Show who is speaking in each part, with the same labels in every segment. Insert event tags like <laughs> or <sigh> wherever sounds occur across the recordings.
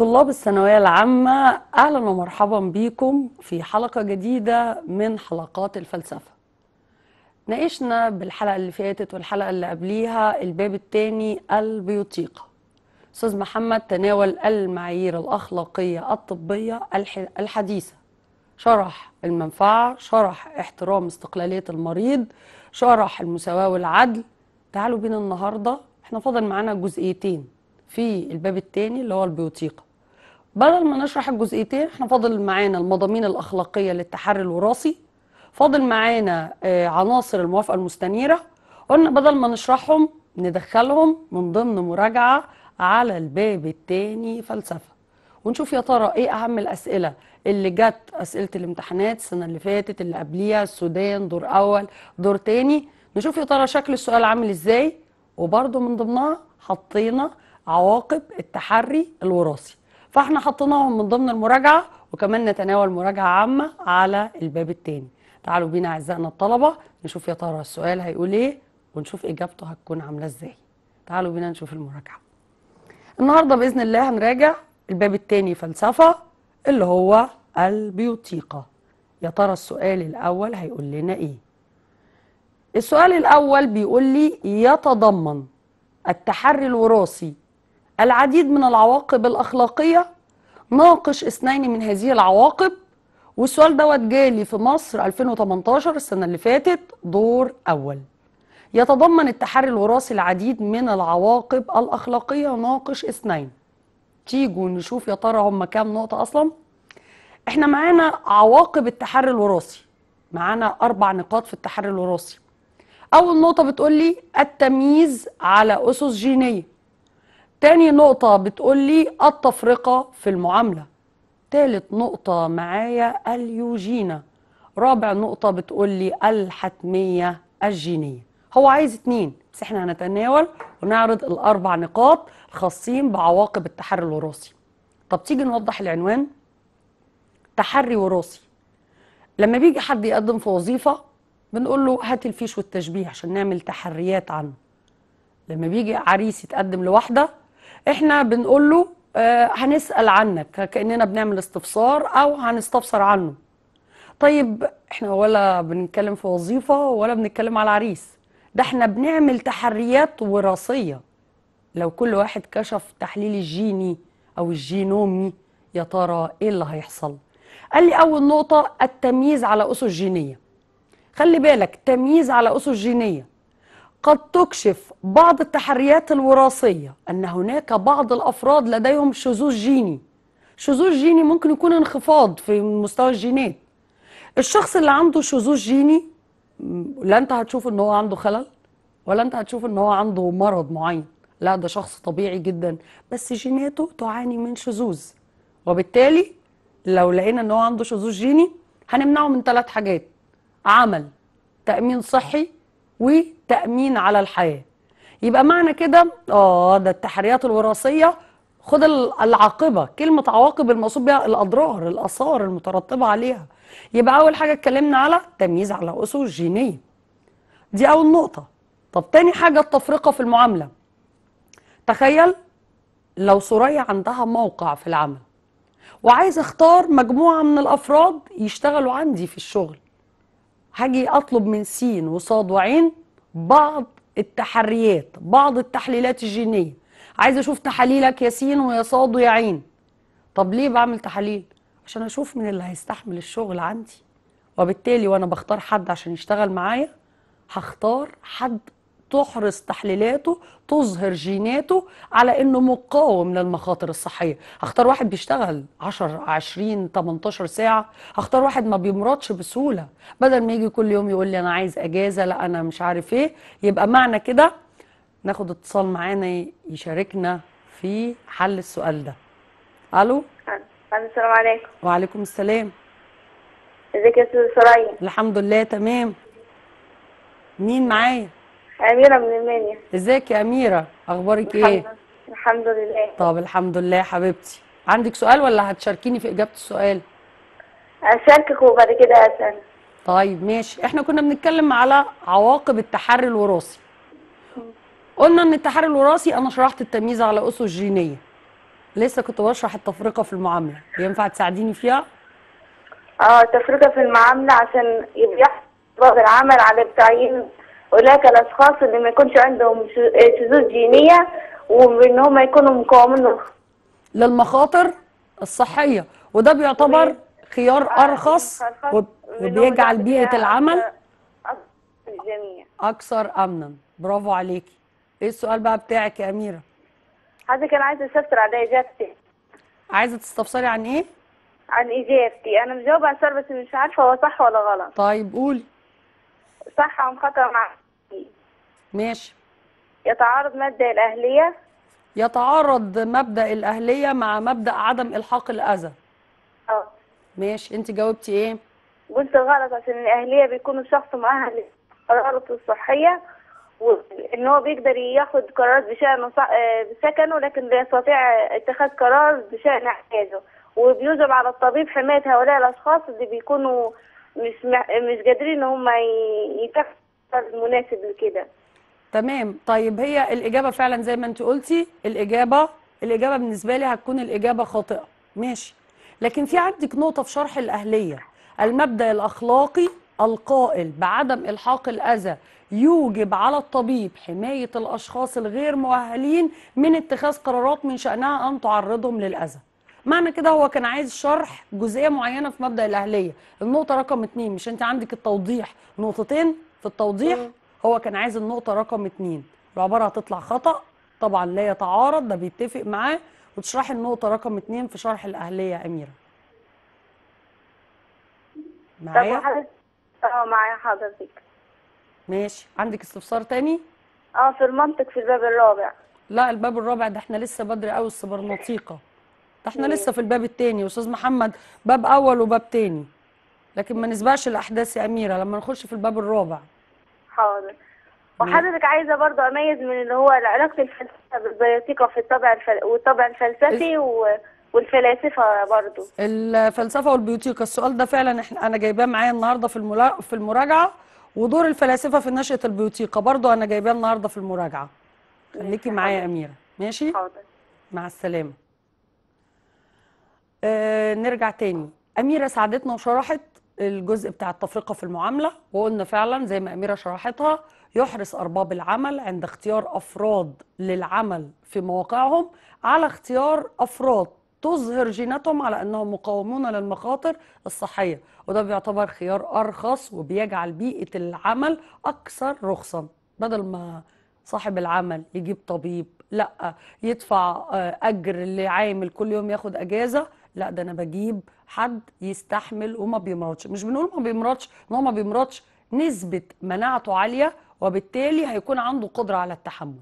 Speaker 1: طلاب الثانوية العامة أهلا ومرحبا بكم في حلقة جديدة من حلقات الفلسفة ناقشنا بالحلقة اللي فاتت والحلقة اللي قبليها الباب الثاني البيوتيقة أستاذ محمد تناول المعايير الأخلاقية الطبية الحديثة شرح المنفعة شرح احترام استقلالية المريض شرح المساواة والعدل تعالوا بينا النهاردة احنا فاضل معانا جزئيتين في الباب الثاني اللي هو البيوتيقة بدل ما نشرح الجزئيتين احنا فاضل معانا المضامين الاخلاقيه للتحري الوراثي فاضل معانا آه، عناصر الموافقه المستنيره قلنا بدل ما نشرحهم ندخلهم من ضمن مراجعه على الباب الثاني فلسفه ونشوف يا ترى ايه اهم الاسئله اللي جت اسئله الامتحانات السنه اللي فاتت اللي قبليها السودان دور اول دور ثاني نشوف يا ترى شكل السؤال عامل ازاي وبرده من ضمنها حطينا عواقب التحري الوراثي فاحنا حطيناهم من ضمن المراجعه وكمان نتناول مراجعه عامه على الباب الثاني تعالوا بينا اعزائنا الطلبه نشوف يا ترى السؤال هيقول ايه ونشوف اجابته هتكون عامله ازاي تعالوا بينا نشوف المراجعه النهارده باذن الله هنراجع الباب الثاني فلسفه اللي هو البيوتيقه يا ترى السؤال الاول هيقول لنا ايه السؤال الاول بيقول لي يتضمن التحري الوراثي العديد من العواقب الأخلاقية ناقش اثنين من هذه العواقب والسؤال دوت جالي في مصر 2018 السنة اللي فاتت دور أول يتضمن التحري الوراثي العديد من العواقب الأخلاقية ناقش اثنين تيجوا نشوف يا ترى هم كام نقطة أصلا احنا معانا عواقب التحري الوراثي معانا أربع نقاط في التحري الوراثي أول نقطة بتقول لي التمييز على أسس جينية تاني نقطة بتقول لي التفرقة في المعاملة تالت نقطة معايا اليوجينا رابع نقطة بتقول لي الحتمية الجينية هو عايز اتنين بس احنا هنتناول ونعرض الأربع نقاط خاصين بعواقب التحري الوراثي طب تيجي نوضح العنوان تحري وراثي لما بيجي حد يقدم في وظيفة بنقول له هات الفيش والتشبيه عشان نعمل تحريات عنه لما بيجي عريس يتقدم لواحدة احنا بنقول له آه، هنسال عنك كاننا بنعمل استفسار او هنستفسر عنه طيب احنا ولا بنتكلم في وظيفه ولا بنتكلم على العريس ده احنا بنعمل تحريات وراثيه لو كل واحد كشف تحليل الجيني او الجينومي يا ترى ايه اللي هيحصل قال لي اول نقطه التمييز على اسس جينيه خلي بالك تمييز على اسس جينيه قد تكشف بعض التحريات الوراثية أن هناك بعض الأفراد لديهم شذوذ جيني شذوذ جيني ممكن يكون انخفاض في مستوى الجينات الشخص اللي عنده شذوذ جيني لا انت هتشوف ان هو عنده خلل ولا انت هتشوف ان هو عنده مرض معين لا ده شخص طبيعي جدا بس جيناته تعاني من شذوذ وبالتالي لو لقينا ان هو عنده شذوذ جيني هنمنعه من ثلاث حاجات عمل تأمين صحي وتأمين على الحياه يبقى معنى كده اه ده التحريات الوراثيه خد العاقبه كلمه عواقب المقصود بها الاضرار الاثار المترتبه عليها يبقى اول حاجه اتكلمنا على تمييز على اسس جينيه دي اول نقطه طب تاني حاجه التفرقه في المعامله تخيل لو ثريا عندها موقع في العمل وعايز اختار مجموعه من الافراد يشتغلوا عندي في الشغل هاجي اطلب من سين وصاد وعين بعض التحريات بعض التحليلات الجينيه عايز اشوف تحاليلك يا سين ويا صاد ويا عين طب ليه بعمل تحاليل عشان اشوف من اللي هيستحمل الشغل عندي وبالتالي وانا بختار حد عشان يشتغل معايا هختار حد تحرص تحليلاته تظهر جيناته على انه مقاوم للمخاطر الصحيه هختار واحد بيشتغل 10 20 18 ساعه هختار واحد ما بيمرضش بسهوله بدل ما يجي كل يوم يقول لي انا عايز اجازه لا انا مش عارف ايه يبقى معنى كده ناخد اتصال معانا يشاركنا في حل السؤال ده الو
Speaker 2: السلام عليكم
Speaker 1: وعليكم السلام ازيك يا استاذ سرايا الحمد لله تمام مين معايا
Speaker 2: أميرة من المنيا
Speaker 1: ازيك يا أميرة أخبارك إيه؟
Speaker 2: الحمد لله
Speaker 1: طب الحمد لله يا حبيبتي عندك سؤال ولا هتشاركيني في إجابة السؤال؟ أشاركك وبعد كده أسأل طيب ماشي احنا كنا بنتكلم على عواقب التحري الوراثي قلنا ان التحري الوراثي انا شرحت التمييز على اسس جينيه لسه كنت بشرح التفرقه في المعامله ينفع تساعديني فيها اه التفرقه في المعامله عشان يبقى العمل على التعيين أولئك الأشخاص اللي ما يكونش عندهم آه، شذوذ جينية وإن هم يكونوا مقاومين للمخاطر الصحية وده بيعتبر خيار آه، أرخص وبيجعل بيئة العمل أكثر أمنا برافو عليكي إيه السؤال بقى بتاعك يا أميرة؟
Speaker 2: حضرتك أنا عايزة استفسر على إجابتي
Speaker 1: عايزة تستفسري عن إيه؟ عن إجابتي أنا مجاوبة على السؤال
Speaker 2: بس مش عارفة هو صح ولا غلط
Speaker 1: طيب قولي صح ام خطأ مع ماشي يتعارض مبدا الاهليه يتعارض مبدا الاهليه مع مبدا عدم الحاق الاذى اه ماشي انت جاوبتي ايه
Speaker 2: قلت غلط عشان الاهليه بيكون الشخص معاها قراراته الصحيه وان هو بيقدر ياخد قرارات بشان آه، سكنه لكن لا يستطيع اتخاذ قرار بشان احتياجه وبيوجب على الطبيب حمايه هؤلاء الاشخاص اللي بيكونوا مش مش قادرين ان هم يتخذوا مناسب لكده
Speaker 1: تمام طيب هي الاجابه فعلا زي ما انت قلتي الاجابه الاجابه بالنسبه لي هتكون الاجابه خاطئه ماشي لكن في عندك نقطه في شرح الاهليه المبدا الاخلاقي القائل بعدم الحاق الاذى يوجب على الطبيب حمايه الاشخاص الغير مؤهلين من اتخاذ قرارات من شانها ان تعرضهم للاذى معنى كده هو كان عايز شرح جزئيه معينه في مبدا الاهليه النقطه رقم اتنين مش انت عندك التوضيح نقطتين في التوضيح هو كان عايز النقطه رقم اتنين العباره هتطلع خطا طبعا لا يتعارض ده بيتفق معاه وتشرحي النقطه رقم اتنين في شرح الاهليه يا اميره معايا
Speaker 2: اه معايا حضرتك
Speaker 1: ماشي عندك استفسار تاني اه في المنطق في الباب الرابع لا الباب الرابع ده احنا لسه بدري قوي السبرناطيقة ده احنا لسه في الباب التاني يا استاذ محمد باب اول وباب تاني لكن ما نسبقش الاحداث يا اميره لما نخش في الباب الرابع حاضر وحضرتك
Speaker 2: عايزه برضه اميز من اللي هو علاقه الفلسفه بالبيوتيقا في الطابع الفل... والطابع
Speaker 1: الفلسفي و... والفلاسفه برضه الفلسفه والبيوتيقا السؤال ده فعلا احنا انا جايباه معايا النهارده في الملا... في المراجعه ودور الفلاسفه في نشاه البيوتيقا برضه انا جايباه النهارده في المراجعه خليكي معايا يا اميره ماشي حاضر مع السلامه آه نرجع تاني اميره ساعدتنا وشرحت الجزء بتاع التفرقه في المعامله وقلنا فعلا زي ما اميره شرحتها يحرص ارباب العمل عند اختيار افراد للعمل في مواقعهم على اختيار افراد تظهر جيناتهم على انهم مقاومون للمخاطر الصحيه وده بيعتبر خيار ارخص وبيجعل بيئه العمل اكثر رخصا بدل ما صاحب العمل يجيب طبيب لا يدفع آه، اجر اللي عامل كل يوم ياخد اجازه لا ده انا بجيب حد يستحمل وما بيمرضش مش بنقول ما بيمرضش ان هو ما بيمرضش نسبه مناعته عاليه وبالتالي هيكون عنده قدره على التحمل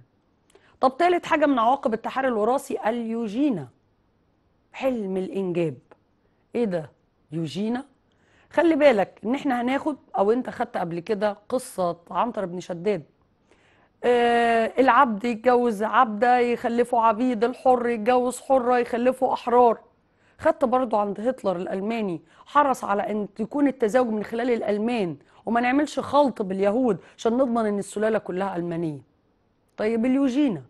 Speaker 1: طب ثالث حاجه من عواقب التحري الوراثي اليوجينا حلم الانجاب ايه ده يوجينا خلي بالك ان احنا هناخد او انت خدت قبل كده قصه عنتر بن شداد آه العبد يتجوز عبده يخلفوا عبيد الحر يتجوز حره يخلفوا احرار خدت برضو عند هتلر الالماني حرص على ان تكون التزاوج من خلال الالمان وما نعملش خلط باليهود عشان نضمن ان السلاله كلها المانيه طيب اليوجينا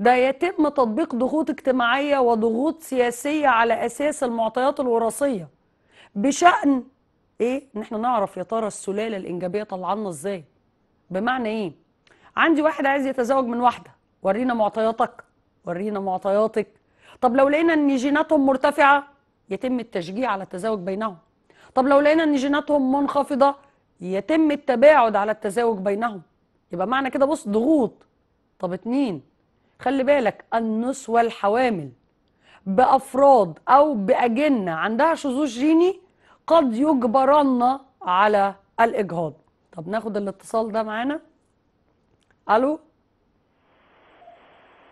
Speaker 1: ده يتم تطبيق ضغوط اجتماعيه وضغوط سياسيه على اساس المعطيات الوراثيه بشان ايه ان احنا نعرف يا ترى السلاله الانجابيه طلعنا ازاي بمعنى ايه عندي واحد عايز يتزوج من واحده ورينا معطياتك ورينا معطياتك طب لو لقينا ان جيناتهم مرتفعه يتم التشجيع على التزاوج بينهم طب لو لقينا ان جيناتهم منخفضه يتم التباعد على التزاوج بينهم يبقى معنى كده بص ضغوط طب اتنين خلي بالك النسوة الحوامل بأفراد أو بأجنة عندها شذوذ جيني قد يجبرن على الإجهاض طب ناخد الاتصال ده معانا ألو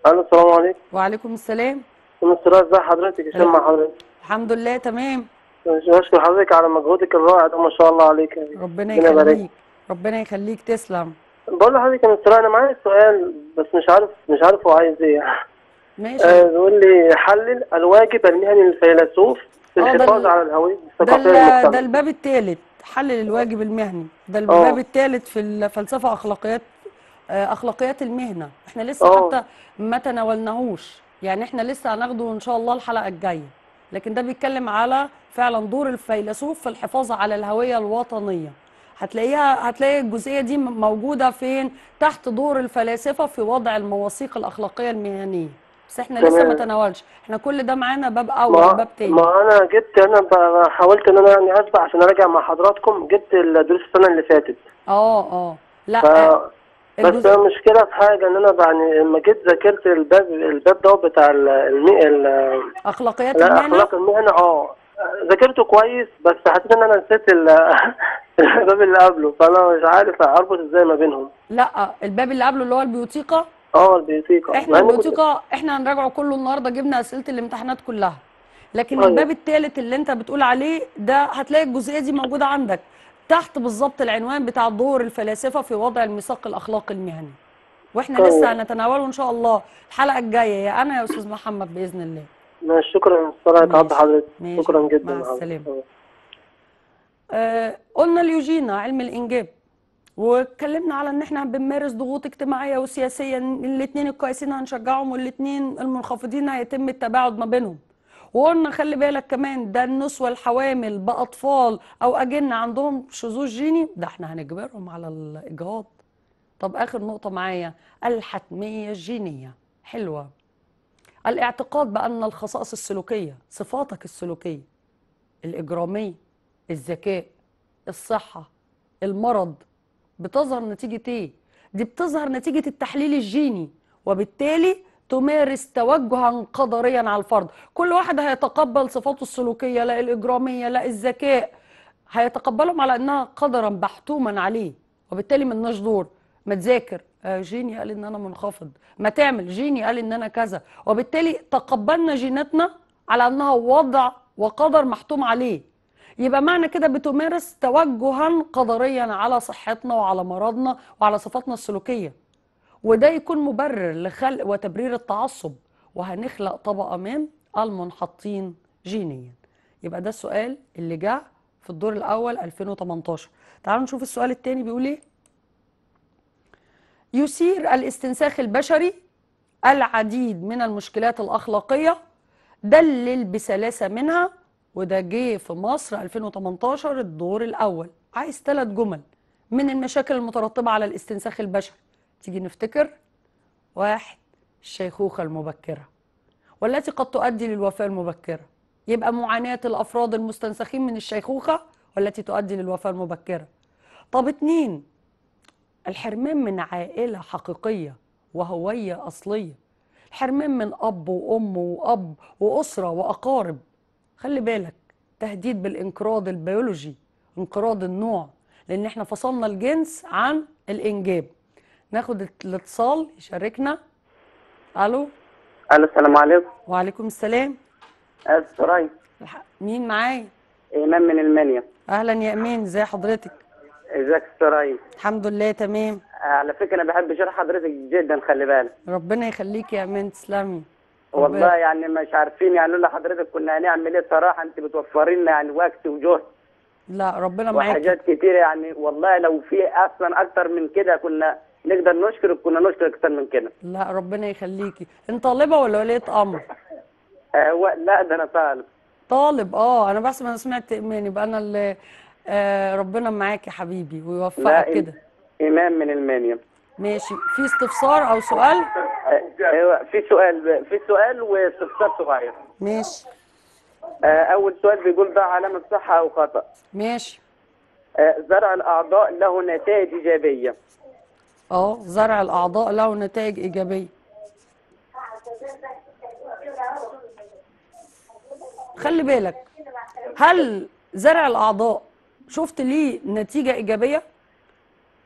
Speaker 3: ألو السلام عليكم
Speaker 1: وعليكم السلام
Speaker 3: مستر ازي حضرتك ازي حضرتك الحمد لله تمام بشكر حضرتك على مجهودك الرائع ده ما شاء الله عليك ربنا يخليك
Speaker 1: ربنا يخليك تسلم بقول لحضرتك يا
Speaker 3: مستر انا معايا سؤال بس مش عارف مش عارف هو عايز ايه ماشي آه بيقول لي حلل الواجب المهني للفيلسوف في آه، الحفاظ على الهويه الثقافيه ده ده
Speaker 1: الباب الثالث حلل الواجب آه. المهني ده آه. الباب الثالث في الفلسفه اخلاقيات اخلاقيات المهنه احنا لسه أوه. حتى ما تناولناهوش يعني احنا لسه هناخده ان شاء الله الحلقه الجايه لكن ده بيتكلم على فعلا دور الفيلسوف في الحفاظ على الهويه الوطنيه هتلاقيها هتلاقي الجزئيه دي موجوده فين تحت دور الفلاسفه في وضع المواثيق الاخلاقيه المهنيه بس احنا لسه ما تناولش احنا كل ده معانا باب اول وباب تاني ما انا
Speaker 3: جبت انا حاولت ان انا يعني اسبق عشان اراجع مع حضراتكم جبت الدروس السنه اللي فاتت
Speaker 1: اه اه لا ف... آه. بس
Speaker 3: المشكله في حاجه ان انا يعني لما جيت ذاكرت الباب الباب ده بتاع المي... ال
Speaker 1: اخلاقيات المهنه اخلاق
Speaker 3: المهنه اه ذاكرته كويس بس حسيت ان انا نسيت <laughs> الباب اللي قبله فانا مش عارف اربط ازاي ما بينهم
Speaker 1: لا الباب اللي قبله اللي هو البيوتيقه
Speaker 3: اه البيوتيقه احنا البيوتيقه
Speaker 1: احنا هنراجعه كله النهارده جبنا اسئله الامتحانات كلها لكن أيوه. الباب الثالث اللي انت بتقول عليه ده هتلاقي الجزئيه دي موجوده عندك تحت بالظبط العنوان بتاع دور الفلاسفه في وضع الميثاق الاخلاقي المهني واحنا طيب. لسه هنتناوله ان شاء الله الحلقه الجايه يا انا يا استاذ محمد باذن الله
Speaker 3: ماشي شكرا استاذ عبد حضرتك شكرا جدا مع
Speaker 1: السلامه آه قلنا اليوجينا علم الانجاب واتكلمنا على ان احنا بنمارس ضغوط اجتماعيه وسياسيه الاثنين الكويسين هنشجعهم والاثنين المنخفضين هيتم التباعد ما بينهم وقلنا خلي بالك كمان ده النسوة الحوامل بأطفال أو أجن عندهم شذوذ جيني ده احنا هنجبرهم على الإجهاض طب آخر نقطة معايا الحتمية الجينية حلوة الاعتقاد بأن الخصائص السلوكية صفاتك السلوكية الإجرامية الذكاء الصحة المرض بتظهر نتيجة إيه؟ دي بتظهر نتيجة التحليل الجيني وبالتالي تمارس توجها قدريا على الفرد كل واحد هيتقبل صفاته السلوكيه لا الاجراميه لا الذكاء هيتقبلهم على انها قدرا محتوما عليه وبالتالي من دور ما تذاكر آه، جيني قال ان انا منخفض ما تعمل جيني قال ان انا كذا وبالتالي تقبلنا جيناتنا على انها وضع وقدر محتوم عليه يبقى معنى كده بتمارس توجها قدريا على صحتنا وعلى مرضنا وعلى صفاتنا السلوكيه وده يكون مبرر لخلق وتبرير التعصب وهنخلق طبقة من المنحطين جينيا يبقى ده السؤال اللي جاء في الدور الأول 2018 تعالوا نشوف السؤال الثاني بيقول إيه يثير الاستنساخ البشري العديد من المشكلات الأخلاقية دلل بسلاسة منها وده جه في مصر 2018 الدور الأول عايز ثلاث جمل من المشاكل المترتبة على الاستنساخ البشري تيجي نفتكر واحد الشيخوخة المبكرة والتي قد تؤدي للوفاة المبكرة يبقى معاناة الأفراد المستنسخين من الشيخوخة والتي تؤدي للوفاة المبكرة طب اتنين الحرمان من عائلة حقيقية وهوية أصلية الحرمان من أب وأم وأب وأسرة وأقارب خلي بالك تهديد بالانقراض البيولوجي انقراض النوع لأن احنا فصلنا الجنس عن الإنجاب ناخد الاتصال يشاركنا الو
Speaker 4: الو السلام عليكم
Speaker 1: وعليكم السلام أه، السراي مين معايا ايمان من المنيا اهلا يا ايمان ازي حضرتك ازيك السراي الحمد لله تمام أه، على فكره انا بحب شرح حضرتك جدا خلي بالك ربنا يخليك يا ايمان تسلمي والله يعني مش
Speaker 4: عارفين يعني لولا حضرتك كنا هنعمل ايه صراحه انت بتوفري لنا يعني وقت وجهد
Speaker 1: لا ربنا معاك وحاجات
Speaker 4: كتير يعني والله لو في اصلا اكتر من كده كنا نقدر نشكرك كنا نشكر اكثر من كده
Speaker 1: لا ربنا يخليكي انت طالبه ولا وليه امر آه لا ده انا طالب طالب اه انا بس ما سمعت ايمان يبقى انا اللي آه ربنا معاك يا حبيبي ويوفقك كده
Speaker 4: امام من المانيا ماشي في
Speaker 1: استفسار او سؤال
Speaker 4: آه، ايوه في سؤال في سؤال واستفسار صغير ماشي آه، اول سؤال بيقول ده علامه صح او خطا ماشي آه، زرع الاعضاء له نتائج ايجابيه
Speaker 1: اه زرع الاعضاء له نتائج ايجابيه خلي بالك هل زرع الاعضاء شفت ليه نتيجه ايجابيه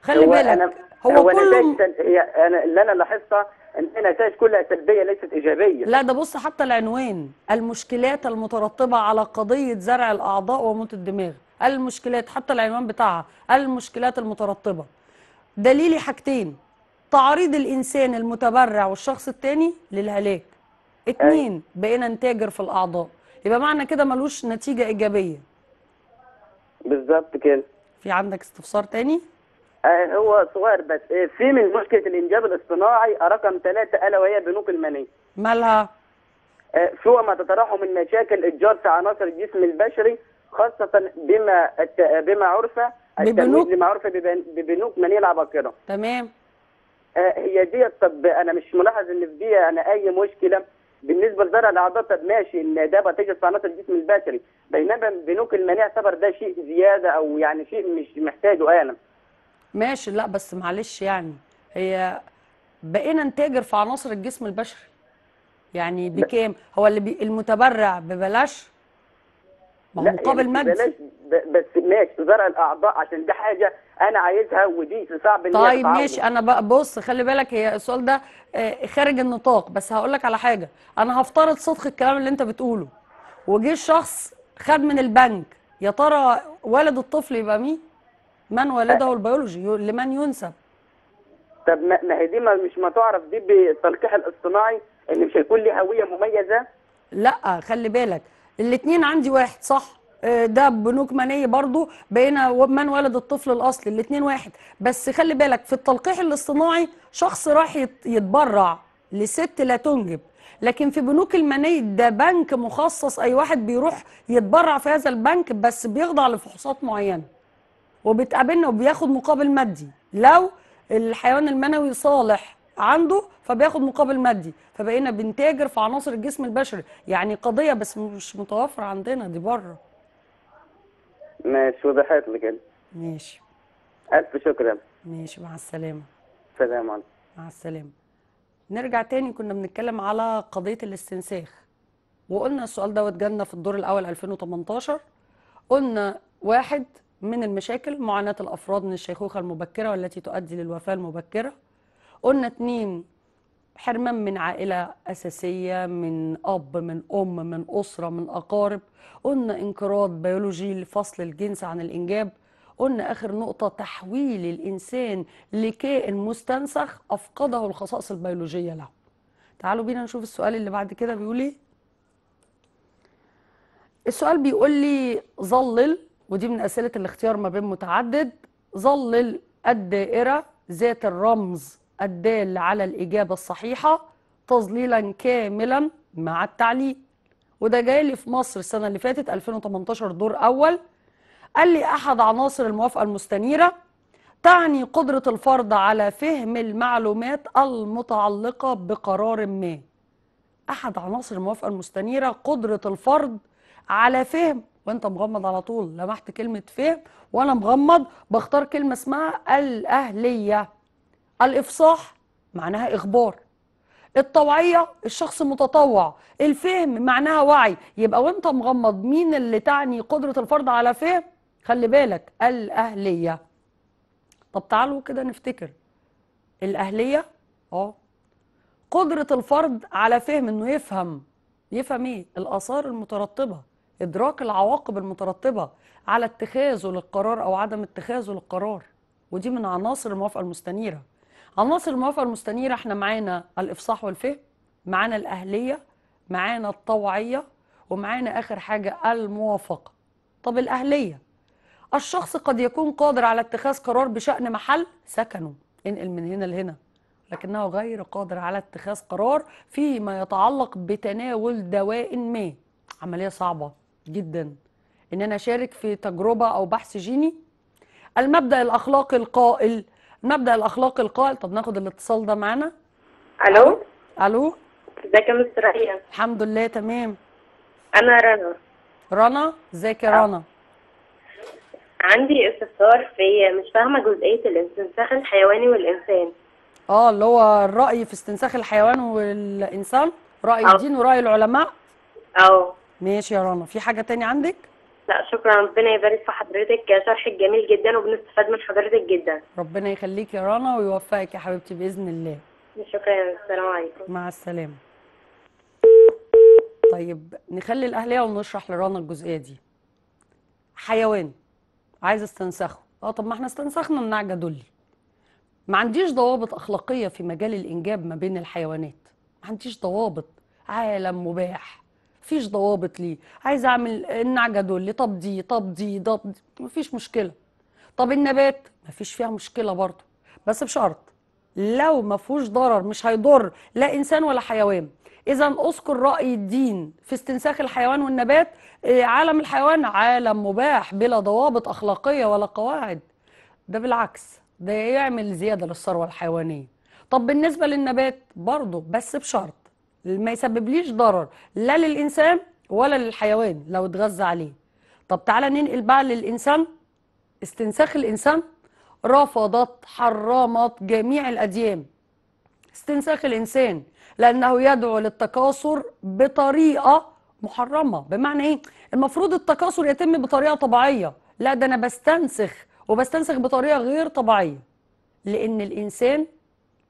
Speaker 1: خلي هو بالك أنا هو, هو كله
Speaker 4: انا اللي انا لاحظتها ان النتائج كلها سلبيه ليست ايجابيه
Speaker 1: لا ده بص حتى العنوان المشكلات المترتبه على قضيه زرع الاعضاء وموت الدماغ المشكلات حتى العنوان بتاعها المشكلات المترتبه دليلي حاجتين تعريض الانسان المتبرع والشخص التاني للهلاك اتنين أيوة. بقينا نتاجر في الاعضاء يبقى معنى كده ملوش نتيجه ايجابيه بالظبط كده في عندك استفسار تاني
Speaker 4: آه هو صغير بس آه، في من مشكله الانجاب الاصطناعي رقم ثلاثة الا وهي بنوك المنيه مالها آه سوى ما تتراحم مشاكل اتجار في عناصر الجسم البشري خاصه بما بما عرف التمويل اللي معروفه ببنوك من يلعب اكره تمام آه هي ديت طب انا مش ملاحظ ان في دي انا اي مشكله بالنسبه لزرع الاعضاء طب ماشي ان ده بتجد في عناصر الجسم البشري بينما بنوك المناع سبر ده شيء زياده او يعني شيء مش محتاجه آه، انا
Speaker 1: ماشي لا بس معلش يعني هي بقينا نتاجر في عناصر الجسم البشري يعني بكام هو اللي بي المتبرع ببلاش ما هو مقابل يعني مجد
Speaker 4: بس ماشي زرع الاعضاء عشان دي حاجه انا عايزها ودي صعب ان طيب ماشي
Speaker 1: انا بص خلي بالك هي السؤال ده آه، خارج النطاق بس هقول لك على حاجه انا هفترض صدق الكلام اللي انت بتقوله وجه شخص خد من البنك يا ترى والد الطفل يبقى مين؟ من والده البيولوجي لمن ينسب؟
Speaker 4: طب ما هي دي مش ما تعرف دي بالتلقيح الاصطناعي ان مش هيكون ليه هويه مميزه؟
Speaker 1: لا خلي بالك الاثنين عندي واحد صح آه، ده بنوك مني برضو بين من ولد الطفل الاصلي الاثنين واحد بس خلي بالك في التلقيح الاصطناعي شخص راح يتبرع لست لا تنجب لكن في بنوك المني ده بنك مخصص اي واحد بيروح يتبرع في هذا البنك بس بيخضع لفحوصات معينه وبتقابلنا وبياخد مقابل مادي لو الحيوان المنوي صالح عنده فبياخد مقابل مادي فبقينا بنتاجر في عناصر الجسم البشري يعني قضيه بس مش متوفره عندنا دي بره
Speaker 4: ماشي وضحت لك ماشي الف شكرا
Speaker 1: ماشي مع السلامه سلام عليكم مع السلامه نرجع تاني كنا بنتكلم على قضيه الاستنساخ وقلنا السؤال دوت جالنا في الدور الاول 2018 قلنا واحد من المشاكل معاناه الافراد من الشيخوخه المبكره والتي تؤدي للوفاه المبكره قلنا اتنين حرمان من عائلة أساسية من أب من أم من أسرة من أقارب قلنا انقراض بيولوجي لفصل الجنس عن الإنجاب قلنا آخر نقطة تحويل الإنسان لكائن مستنسخ أفقده الخصائص البيولوجية له تعالوا بينا نشوف السؤال اللي بعد كده بيقول إيه السؤال بيقول لي ظلل ودي من أسئلة الاختيار ما بين متعدد ظلل الدائرة ذات الرمز الدال على الإجابة الصحيحة تظليلا كاملا مع التعليق وده جاي لي في مصر السنة اللي فاتت 2018 دور أول قال لي أحد عناصر الموافقة المستنيرة تعني قدرة الفرد على فهم المعلومات المتعلقة بقرار ما أحد عناصر الموافقة المستنيرة قدرة الفرد على فهم وانت مغمض على طول لمحت كلمة فهم وانا مغمض بختار كلمة اسمها الأهلية الإفصاح معناها إخبار الطوعية الشخص متطوع الفهم معناها وعي يبقى وانت مغمض مين اللي تعني قدرة الفرد على فهم خلي بالك الأهلية طب تعالوا كده نفتكر الأهلية اه قدرة الفرد على فهم انه يفهم يفهم ايه الآثار المترتبة إدراك العواقب المترتبة على اتخاذه للقرار أو عدم اتخاذه للقرار ودي من عناصر الموافقة المستنيرة عناصر الموافقه المستنيره احنا معانا الافصاح والفهم معانا الاهليه معانا الطوعيه ومعانا اخر حاجه الموافقه طب الاهليه الشخص قد يكون قادر على اتخاذ قرار بشان محل سكنه انقل من هنا لهنا لكنه غير قادر على اتخاذ قرار فيما يتعلق بتناول دواء ما عمليه صعبه جدا ان انا اشارك في تجربه او بحث جيني المبدا الاخلاقي القائل مبدا الاخلاق القائل طب ناخد الاتصال ده معانا الو الو ازيك يا مستر رقيقه الحمد لله تمام انا رنا رنا ازيك يا أه. رنا
Speaker 2: عندي استفسار في مش فاهمه جزئيه الاستنساخ الحيواني والانسان
Speaker 1: اه اللي هو الراي في استنساخ الحيوان والانسان راي أوه. الدين وراي العلماء اه ماشي يا رنا في حاجه تاني عندك لا شكرا ربنا يبارك في حضرتك
Speaker 2: شرحك جميل جدا وبنستفاد من حضرتك جدا
Speaker 1: ربنا يخليك يا رنا ويوفقك يا حبيبتي باذن الله
Speaker 2: شكرا السلام عليكم
Speaker 1: مع السلامه طيب نخلي الاهليه ونشرح لرنا الجزئيه دي حيوان عايز استنسخه اه طب ما احنا استنسخنا النعجه دولي ما عنديش ضوابط اخلاقيه في مجال الانجاب ما بين الحيوانات ما عنديش ضوابط عالم مباح فيش ضوابط ليه عايز اعمل النعجه دول طب دي طب دي طب دي مفيش مشكله طب النبات مفيش فيها مشكله برضه بس بشرط لو ما فيهوش ضرر مش هيضر لا انسان ولا حيوان اذا اذكر راي الدين في استنساخ الحيوان والنبات آه، عالم الحيوان عالم مباح بلا ضوابط اخلاقيه ولا قواعد ده بالعكس ده يعمل زياده للثروه الحيوانيه طب بالنسبه للنبات برضه بس بشرط ما يسببليش ضرر لا للإنسان ولا للحيوان لو اتغذى عليه طب تعالى ننقل بقى للإنسان استنساخ الإنسان رفضت حرمت جميع الأديان استنساخ الإنسان لأنه يدعو للتكاثر بطريقة محرمة بمعنى إيه؟ المفروض التكاثر يتم بطريقة طبيعية لا ده أنا بستنسخ وبستنسخ بطريقة غير طبيعية لأن الإنسان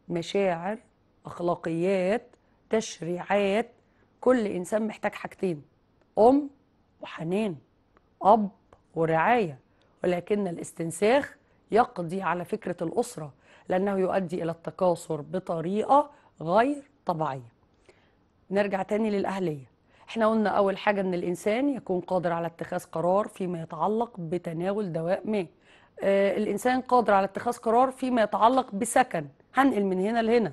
Speaker 1: مشاعر أخلاقيات تشريعات كل إنسان محتاج حاجتين أم وحنان أب ورعاية ولكن الاستنساخ يقضي على فكرة الأسرة لأنه يؤدي إلى التكاثر بطريقة غير طبيعية نرجع تاني للأهلية احنا قلنا أول حاجة أن الإنسان يكون قادر على اتخاذ قرار فيما يتعلق بتناول دواء ما آه الإنسان قادر على اتخاذ قرار فيما يتعلق بسكن هنقل من هنا لهنا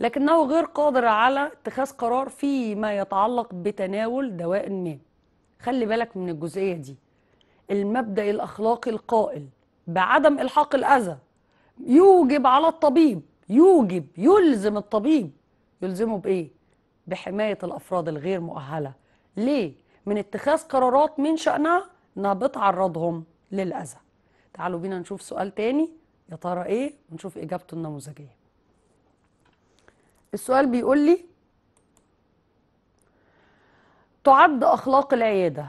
Speaker 1: لكنه غير قادر على اتخاذ قرار فيما يتعلق بتناول دواء ما خلي بالك من الجزئية دي المبدأ الأخلاقي القائل بعدم إلحاق الأذى يوجب على الطبيب يوجب يلزم الطبيب يلزمه بإيه؟ بحماية الأفراد الغير مؤهلة ليه؟ من اتخاذ قرارات من شأنها إنها بتعرضهم للأذى تعالوا بينا نشوف سؤال تاني يا ترى إيه ونشوف إجابته النموذجية السؤال بيقول لي تعد أخلاق العيادة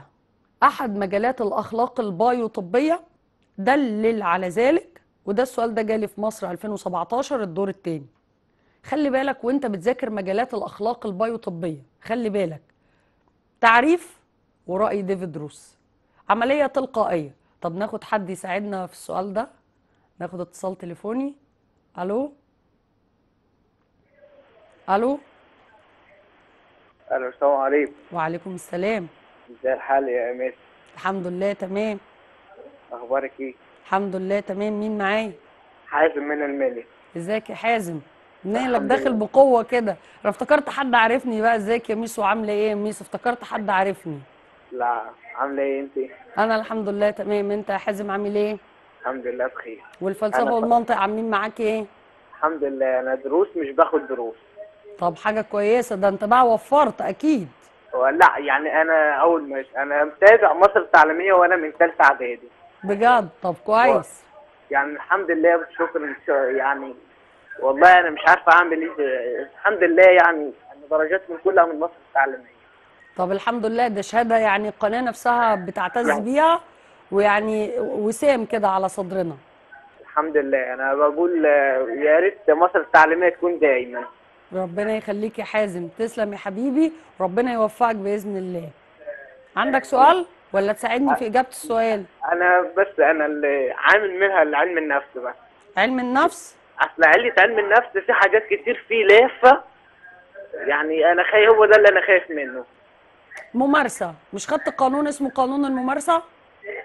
Speaker 1: أحد مجالات الأخلاق البايوطبية دلل على ذلك وده السؤال ده جالي في مصر 2017 الدور الثاني خلي بالك وانت بتذاكر مجالات الأخلاق البايوطبية خلي بالك تعريف ورأي ديفيد روس عملية تلقائية طب ناخد حد يساعدنا في السؤال ده ناخد اتصال تليفوني ألو الو
Speaker 5: الو السلام عليكم
Speaker 1: وعليكم السلام
Speaker 6: ازي الحال يا امان
Speaker 1: الحمد لله تمام
Speaker 6: اخبارك ايه
Speaker 1: الحمد لله تمام مين معايا
Speaker 6: حازم من المالي
Speaker 1: ازيك يا حازم نقلك داخل بقوه كده انا افتكرت حد عارفني بقى ازيك يا ميس وعامله ايه يا ميس افتكرت حد عارفني
Speaker 6: لا عامله ايه انت
Speaker 1: انا الحمد لله تمام انت يا حازم عامل ايه
Speaker 6: الحمد لله بخير والفلسفه والمنطق
Speaker 1: عاملين معاك ايه
Speaker 6: الحمد لله انا دروس مش باخد دروس
Speaker 1: طب حاجه كويسه ده انت بقى وفرت اكيد
Speaker 6: لا يعني انا اول ما انا متابع مصر التعليميه وانا من ثالثه اعدادي
Speaker 1: بجد طب كويس
Speaker 6: يعني الحمد لله والشكر يعني والله انا مش عارفه اعمل ايه الحمد لله يعني درجات من كلها من مصر التعليميه
Speaker 1: طب الحمد لله ده شهاده يعني القناه نفسها بتعتز يعني. بيها ويعني وسام كده على صدرنا
Speaker 6: الحمد لله انا بقول يا ريت مصر التعليميه تكون
Speaker 1: دايما ربنا يخليك يا حازم تسلم يا حبيبي ربنا يوفقك باذن الله عندك سؤال ولا تساعدني في اجابه السؤال
Speaker 6: انا بس انا اللي عامل منها علم النفس بقى علم النفس اصل علة علم النفس في حاجات كتير فيه لافه يعني انا خايف هو ده اللي انا خايف منه
Speaker 1: ممارسه مش خدت قانون اسمه قانون الممارسه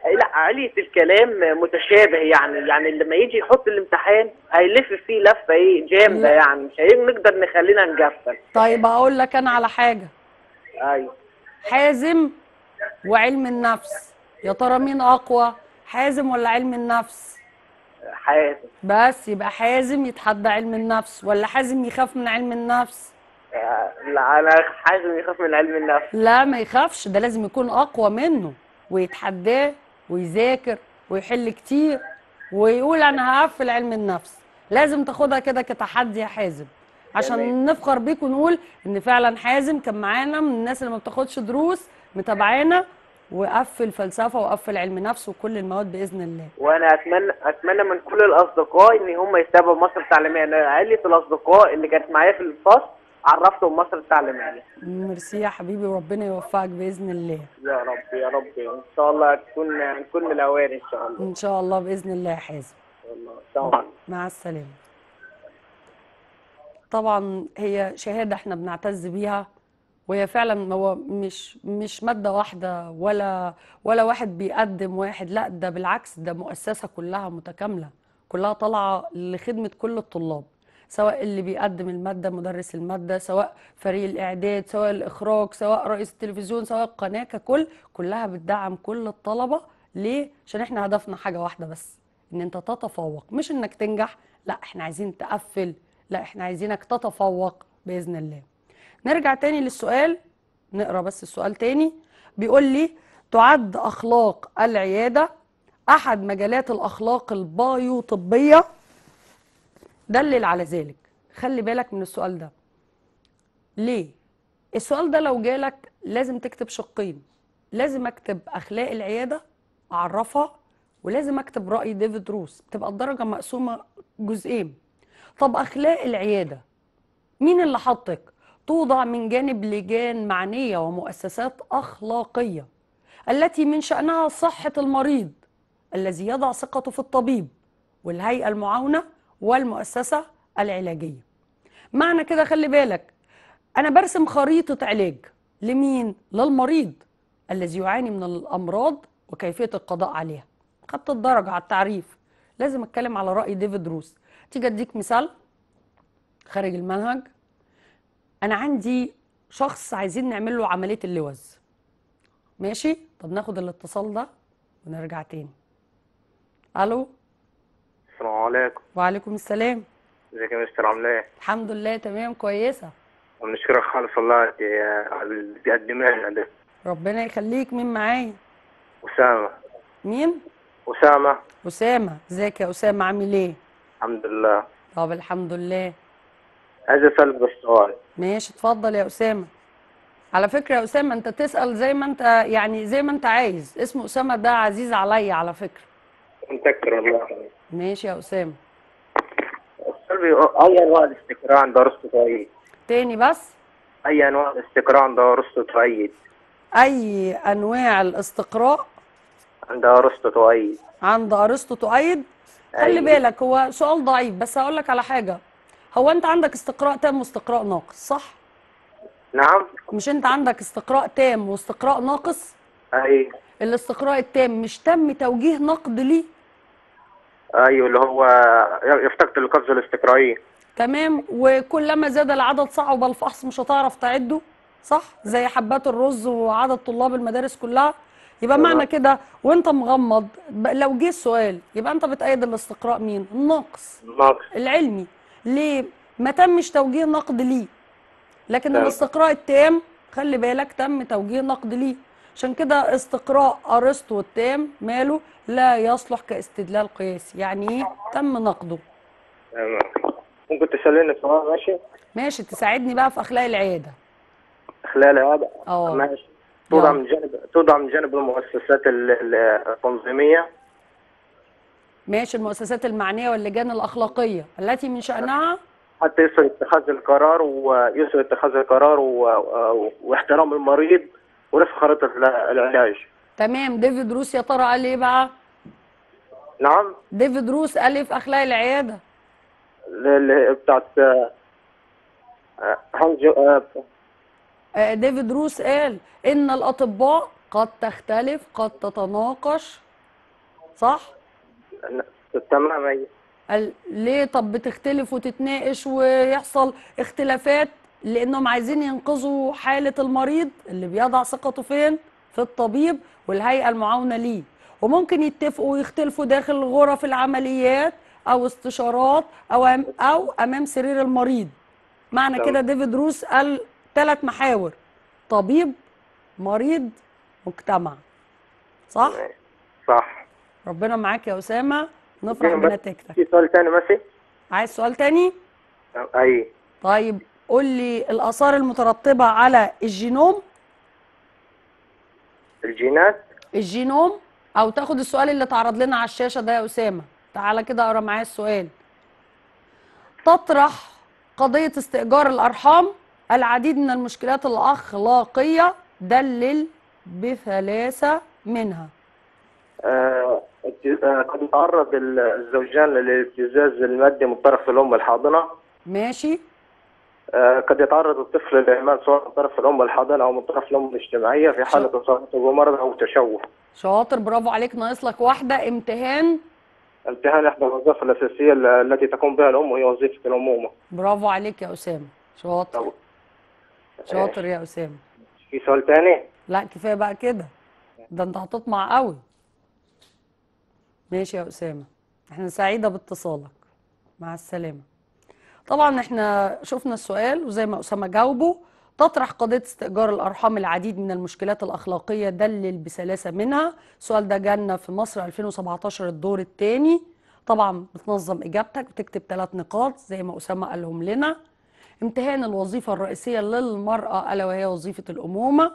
Speaker 6: لا علية الكلام متشابه يعني يعني لما يجي يحط الامتحان هيلف فيه لفه ايه جامده يعني مش هنقدر نخلينا نجفل
Speaker 1: طيب اقول لك انا على حاجه ايوه حازم وعلم النفس يا ترى مين اقوى حازم ولا علم النفس حازم بس يبقى حازم يتحدى علم النفس ولا حازم يخاف من علم النفس
Speaker 6: آه، لا انا حازم يخاف من علم النفس
Speaker 1: لا ما يخافش ده لازم يكون اقوى منه ويتحداه ويذاكر ويحل كتير ويقول انا هقفل علم النفس لازم تاخدها كده كتحدي يا حازم عشان جميل. نفخر بيك ونقول ان فعلا حازم كان معانا من الناس اللي ما بتاخدش دروس متابعانا وقفل فلسفه وقفل علم نفس وكل المواد باذن الله
Speaker 6: وانا اتمنى اتمنى من كل الاصدقاء ان هم يتابعوا مصر التعليميه انا عائله الاصدقاء اللي كانت معايا في الفصل عرفتهم مصر التعليميه يعني.
Speaker 1: ميرسي يا حبيبي وربنا يوفقك باذن الله
Speaker 6: يا رب يا رب ان شاء الله هتكون نكون من الاوائل ان شاء الله ان
Speaker 1: شاء الله باذن الله يا حازم مع السلامه طبعا هي شهاده احنا بنعتز بيها وهي فعلا هو مش مش ماده واحده ولا ولا واحد بيقدم واحد لا ده بالعكس ده مؤسسه كلها متكامله كلها طالعه لخدمه كل الطلاب سواء اللي بيقدم المادة مدرس المادة سواء فريق الإعداد سواء الإخراج سواء رئيس التلفزيون سواء القناة ككل كلها بتدعم كل الطلبة ليه؟ عشان احنا هدفنا حاجة واحدة بس ان انت تتفوق مش انك تنجح لا احنا عايزين تقفل لا احنا عايزينك تتفوق بإذن الله نرجع تاني للسؤال نقرأ بس السؤال تاني بيقول لي تعد أخلاق العيادة أحد مجالات الأخلاق البايوطبية دلل على ذلك خلي بالك من السؤال ده ليه السؤال ده لو جالك لازم تكتب شقين لازم اكتب اخلاق العياده اعرفها ولازم اكتب راي ديفيد روس بتبقى الدرجه مقسومه جزئين طب اخلاق العياده مين اللي حطك توضع من جانب لجان معنيه ومؤسسات اخلاقيه التي من شانها صحه المريض الذي يضع ثقته في الطبيب والهيئه المعاونه والمؤسسة العلاجية معنى كده خلي بالك أنا برسم خريطة علاج لمين؟ للمريض الذي يعاني من الأمراض وكيفية القضاء عليها خدت الدرجة على التعريف لازم أتكلم على رأي ديفيد روس تيجي أديك مثال خارج المنهج أنا عندي شخص عايزين نعمل له عملية اللوز ماشي؟ طب ناخد الاتصال ده ونرجع تاني ألو
Speaker 5: السلام عليكم
Speaker 1: وعليكم السلام
Speaker 5: ازيك يا مستر عامله ايه؟
Speaker 1: الحمد لله تمام كويسه
Speaker 5: ونشكرك خالص والله على اللي بتقدمه لنا ده
Speaker 1: ربنا يخليك مين معايا؟ اسامه مين؟ اسامه اسامه ازيك يا اسامه عامل ايه؟ الحمد لله طب الحمد لله
Speaker 5: عايز اسالك بس سؤال
Speaker 1: ماشي اتفضل يا اسامه على فكره يا اسامه انت تسال زي ما انت يعني زي ما انت عايز اسم اسامه ده عزيز عليا على فكره انت اكتر ماشي يا اسامه
Speaker 5: اي انواع الاستقراء عند ارسطو تؤيد تاني بس اي انواع الاستقراء عند ارسطو تؤيد
Speaker 1: اي انواع الاستقراء
Speaker 5: عند ارسطو تؤيد
Speaker 1: عند ارسطو تؤيد خلي أيوة. بالك هو سؤال ضعيف بس هقول لك على حاجه هو انت عندك استقراء تام واستقراء ناقص صح نعم مش انت عندك استقراء تام واستقراء ناقص اي أيوة. الاستقراء التام مش تم توجيه نقد ليه
Speaker 5: ايوه اللي هو يفتقد القفزه الاستقرائيه
Speaker 1: تمام وكلما زاد العدد صعب الفحص مش هتعرف تعده صح زي حبات الرز وعدد طلاب المدارس كلها يبقى أوه. معنى كده وانت مغمض لو جه السؤال يبقى انت بتأيد الاستقراء مين الناقص الناقص العلمي ليه ما تمش توجيه نقد ليه لكن ده. الاستقراء التام خلي بالك تم توجيه نقد ليه عشان كده استقراء ارسطو التام ماله لا يصلح كاستدلال قياسي يعني تم نقده
Speaker 5: تمام ممكن تسلمني سؤال ماشي
Speaker 1: ماشي تساعدني بقى في اخلاق العياده
Speaker 5: اخلاق العياده اه ماشي توضع من جانب توضع من جانب المؤسسات التنظيميه
Speaker 1: ماشي المؤسسات المعنيه واللجان الاخلاقيه التي من شانها
Speaker 5: حتى يسر اتخاذ القرار ويسر اتخاذ القرار واحترام المريض ورفع خريطه العلاج
Speaker 1: تمام ديفيد روس يا ترى قال ايه بقى؟ نعم ديفيد روس قال ايه في اخلاق العياده؟
Speaker 5: اللي بتاعت آه، آه،
Speaker 1: آه، ديفيد روس قال ان الاطباء قد تختلف قد تتناقش صح؟ تمام أيوة. قال ليه طب بتختلف وتتناقش ويحصل اختلافات لانهم عايزين ينقذوا حاله المريض اللي بيضع ثقته فين؟ في الطبيب والهيئه المعاونه ليه وممكن يتفقوا ويختلفوا داخل غرف العمليات او استشارات او أم او امام سرير المريض معنى كده ديفيد روس قال ثلاث محاور طبيب مريض مجتمع صح صح ربنا معاك يا اسامه نفرح بنتيجتك في سؤال تاني ماشي عايز سؤال تاني اي طيب قول لي الاثار المترتبه على الجينوم الجينات الجينوم او تاخد السؤال اللي اتعرض لنا على الشاشه ده يا اسامه تعالى كده اقرا معايا السؤال تطرح قضيه استئجار الارحام العديد من المشكلات الاخلاقيه دلل بثلاثه منها
Speaker 5: آه, آه، قد يتعرض الزوجان للابتزاز المادي من طرف الام الحاضنه ماشي آه، قد يتعرض الطفل للإهمال سواء من طرف الأم الحاضنه أو من طرف الأم الاجتماعية في حالة إصابته بمرض أو تشوه.
Speaker 1: شاطر برافو عليك ناقص لك واحدة امتهان
Speaker 5: امتهان إحدى الوظائف الأساسية التي تقوم بها الأم وهي وظيفة الأمومة.
Speaker 1: برافو عليك يا أسامة شاطر. شاطر إيه. يا أسامة.
Speaker 5: في سؤال ثاني؟
Speaker 1: لا كفاية بقى كده ده أنت هتطمع قوي. ماشي يا أسامة احنا سعيدة باتصالك مع السلامة طبعا احنا شفنا السؤال وزي ما أسامة جاوبه تطرح قضية استئجار الأرحام العديد من المشكلات الأخلاقية دلل بسلاسة منها السؤال ده جانا في مصر 2017 الدور الثاني طبعا بتنظم إجابتك وتكتب ثلاث نقاط زي ما أسامة قالهم لنا امتهان الوظيفة الرئيسية للمرأة ألا وهي وظيفة الأمومة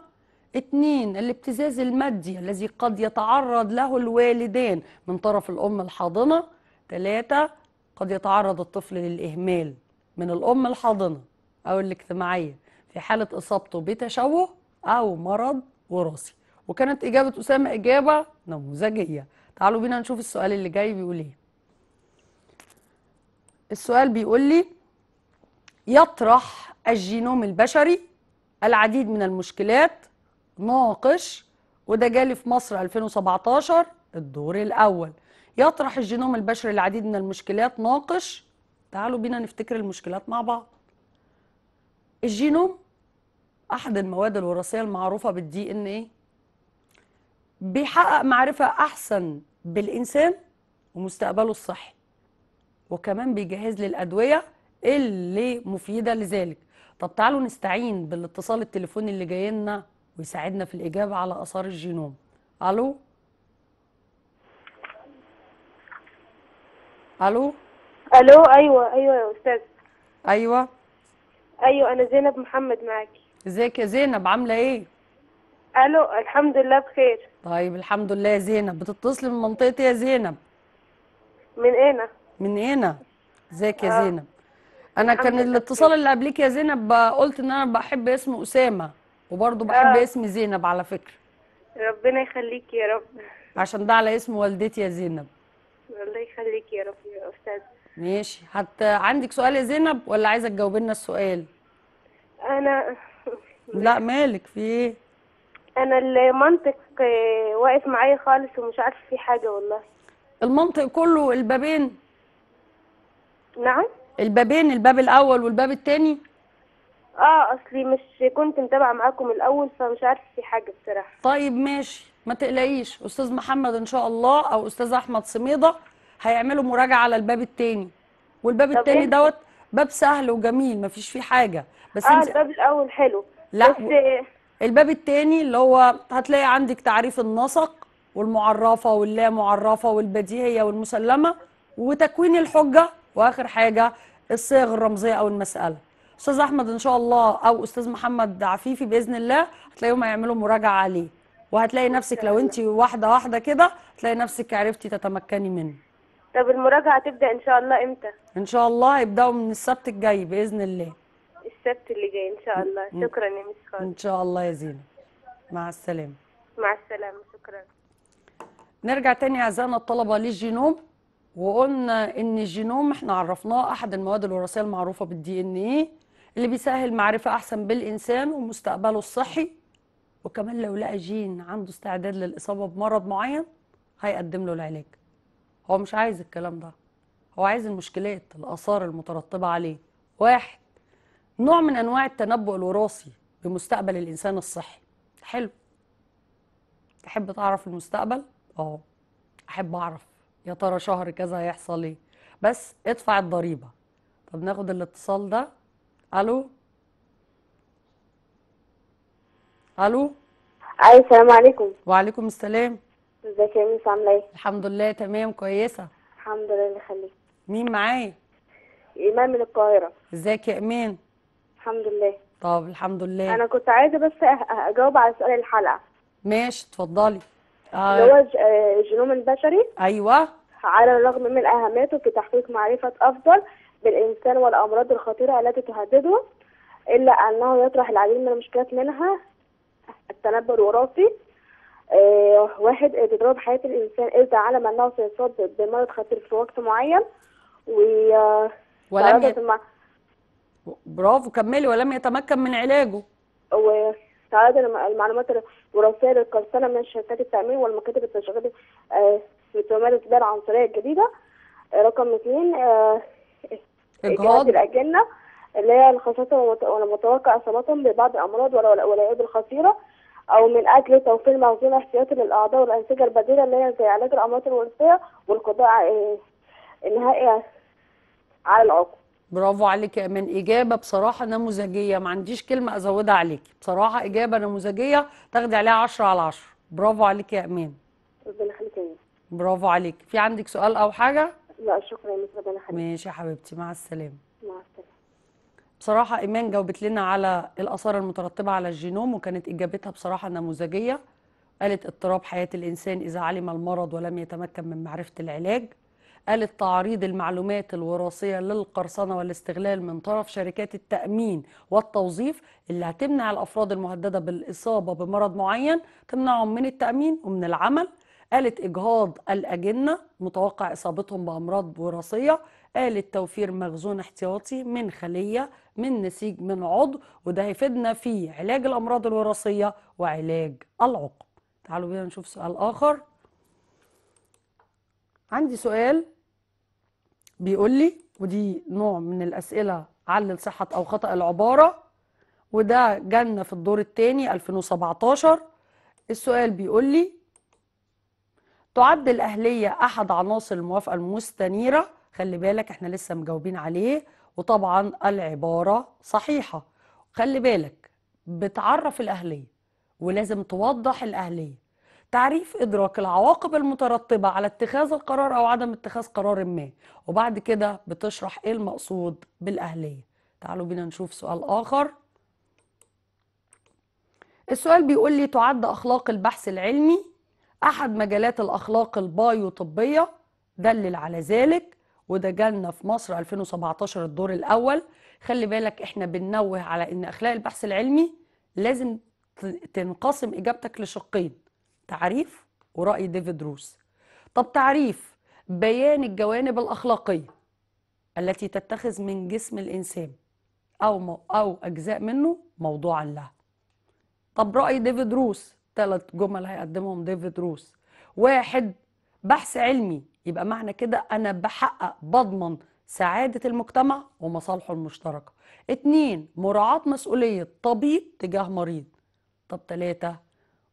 Speaker 1: اتنين الابتزاز المادي الذي قد يتعرض له الوالدان من طرف الأم الحاضنة ثلاثه قد يتعرض الطفل للإهمال من الأم الحاضنة أو الاجتماعية في حالة إصابته بتشوه أو مرض وراثي وكانت إجابة أسامة إجابة نموذجية تعالوا بينا نشوف السؤال اللي جاي بيقول إيه السؤال بيقول لي يطرح الجينوم البشري العديد من المشكلات ناقش وده جالي في مصر 2017 الدور الأول يطرح الجينوم البشري العديد من المشكلات ناقش تعالوا بينا نفتكر المشكلات مع بعض الجينوم احد المواد الوراثيه المعروفه بالدي ان ايه بيحقق معرفه احسن بالانسان ومستقبله الصحي وكمان بيجهز للادويه اللي مفيده لذلك طب تعالوا نستعين بالاتصال التليفوني اللي جاي لنا ويساعدنا في الاجابه على اثار الجينوم الو الو الو ايوه
Speaker 2: ايوه يا استاذ
Speaker 1: ايوه ايوه انا زينب محمد معاكي ازيك يا زينب عامله ايه الو الحمد لله بخير طيب الحمد لله يا زينب بتتصلي من منطقه إيه يا زينب من هنا من هنا ازيك يا آه. زينب انا كان الاتصال اللي قبليك يا زينب قلت ان انا بحب اسم اسامه وبرضه بحب آه. اسم زينب على فكره
Speaker 2: ربنا يخليك يا رب
Speaker 1: عشان ده على اسم والدتي يا زينب
Speaker 2: يخليك يا رب يا استاذ
Speaker 1: ماشي حتى عندك سؤال يا زينب ولا عايزه تجاوبي لنا السؤال انا لا مالك في ايه
Speaker 2: انا المنطق آه، واقف معايا خالص ومش عارفه في حاجه والله
Speaker 1: المنطق كله البابين نعم البابين الباب الاول والباب الثاني
Speaker 2: اه اصلي مش كنت متابعه معاكم الاول فمش عارفه في حاجه بصراحه
Speaker 1: طيب ماشي ما تقلقيش استاذ محمد ان شاء الله او استاذ احمد صميده هيعملوا مراجعه على الباب الثاني والباب الثاني إيه؟ دوت باب سهل وجميل مفيش فيه حاجه بس اه الباب
Speaker 2: الاول حلو
Speaker 1: لا بس الباب الثاني اللي هو هتلاقي عندك تعريف النسق والمعرفه واللا معرفه والبديهيه والمسلمه وتكوين الحجه واخر حاجه الصيغ الرمزيه او المساله استاذ احمد ان شاء الله او استاذ محمد عفيفي باذن الله هتلاقيهم هيعملوا مراجعه عليه وهتلاقي نفسك لو انت واحده واحده كده هتلاقي نفسك عرفتي تتمكني منه طب المراجعه هتبدا ان شاء الله امتى ان شاء الله يبداوا من السبت الجاي باذن الله
Speaker 2: السبت اللي جاي ان شاء الله شكرا يا مس خالد ان
Speaker 1: شاء الله يا زينب مع السلامه
Speaker 2: مع السلامه شكرا
Speaker 1: نرجع تاني اعزائنا الطلبه للجينوم وقلنا ان الجينوم احنا عرفناه احد المواد الوراثيه المعروفه بالدي ان ايه اللي بيسهل معرفه احسن بالانسان ومستقبله الصحي وكمان لو لقى جين عنده استعداد للاصابه بمرض معين هيقدم له العلاج هو مش عايز الكلام ده هو عايز المشكلات الآثار المترتبة عليه واحد نوع من أنواع التنبؤ الوراثي بمستقبل الإنسان الصحي حلو تحب تعرف المستقبل؟ اه أحب أعرف يا ترى شهر كذا هيحصل إيه بس ادفع الضريبة طب ناخد الاتصال ده ألو ألو أي السلام عليكم وعليكم السلام ازيك يا ميس عامله ايه الحمد لله تمام كويسه
Speaker 2: الحمد لله اللي يخليك
Speaker 1: مين معايا
Speaker 2: ايمان من القاهره
Speaker 1: ازيك يا ايمان الحمد لله طب الحمد لله انا
Speaker 2: كنت عايزه بس أه، أه، اجاوب على سؤال الحلقه
Speaker 1: ماشي اتفضلي آه. اللي هو آه، الجينوم البشري ايوه
Speaker 2: على الرغم من اهميته في تحقيق معرفه افضل بالانسان والامراض الخطيره التي تهدده الا انه يطرح العديد من المشكلات منها التنبؤ الوراثي آه، واحد تضرب حياة الإنسان إذا إيه علم أنه سيصاب بمرض خطير في وقت معين و آه،
Speaker 1: ولم ي... مع... برافو كملي ولم يتمكن من علاجه
Speaker 2: وتعرض المعلومات الوراثية للقرصنة من شركات التأمين والمكاتب التشغيل بتمارس آه، بها العنصرية الجديدة رقم اثنين إجهاض الأجنة اللي هي الخاصة ومتوقع إصابتهم ببعض الأمراض والعيوب الخطيرة او من اجل توفير موزون احتياطي للاعضاء والانسجه البديله اللي هي زي علاج الامراض الوراثيه والقضاء آه،
Speaker 1: النهائي على العقم برافو عليك يا امين اجابه بصراحه نموذجيه ما عنديش كلمه ازودها عليكي بصراحه اجابه نموذجيه تاخدي عليها 10 على 10 برافو عليك يا امين ربنا يخليك يا برافو عليك في عندك سؤال او حاجه لا شكرا يا مس ربنا يخليك ماشي يا حبيبتي مع السلامه بصراحة إيمان جاوبت لنا على الآثار المترتبة على الجينوم وكانت إجابتها بصراحة نموذجية قالت اضطراب حياة الإنسان إذا علم المرض ولم يتمكن من معرفة العلاج قالت تعريض المعلومات الوراثية للقرصنة والاستغلال من طرف شركات التأمين والتوظيف اللي هتمنع الأفراد المهددة بالإصابة بمرض معين تمنعهم من التأمين ومن العمل قالت إجهاض الأجنة متوقع إصابتهم بأمراض وراثية قالت توفير مخزون احتياطي من خلية من نسيج من عضو وده هيفيدنا في علاج الأمراض الوراثية وعلاج العقم تعالوا بينا نشوف سؤال آخر عندي سؤال بيقول لي ودي نوع من الأسئلة علل صحة أو خطأ العبارة وده جالنا في الدور الثاني 2017 السؤال بيقول لي تعد الأهلية أحد عناصر الموافقة المستنيرة خلي بالك احنا لسه مجاوبين عليه وطبعا العبارة صحيحة خلي بالك بتعرف الأهلية ولازم توضح الأهلية تعريف إدراك العواقب المترتبة على اتخاذ القرار أو عدم اتخاذ قرار ما وبعد كده بتشرح إيه المقصود بالأهلية تعالوا بينا نشوف سؤال آخر السؤال بيقول لي تعد أخلاق البحث العلمي أحد مجالات الأخلاق البايو طبية دلل على ذلك وده جالنا في مصر 2017 الدور الاول خلي بالك احنا بننوه على ان اخلاق البحث العلمي لازم تنقسم اجابتك لشقين تعريف وراي ديفيد روس طب تعريف بيان الجوانب الاخلاقيه التي تتخذ من جسم الانسان او او اجزاء منه موضوعا لها طب راي ديفيد روس ثلاث جمل هيقدمهم ديفيد روس واحد بحث علمي يبقى معنى كده أنا بحقق بضمن سعادة المجتمع ومصالحه المشتركة اتنين مراعاة مسؤولية طبيب تجاه مريض طب تلاتة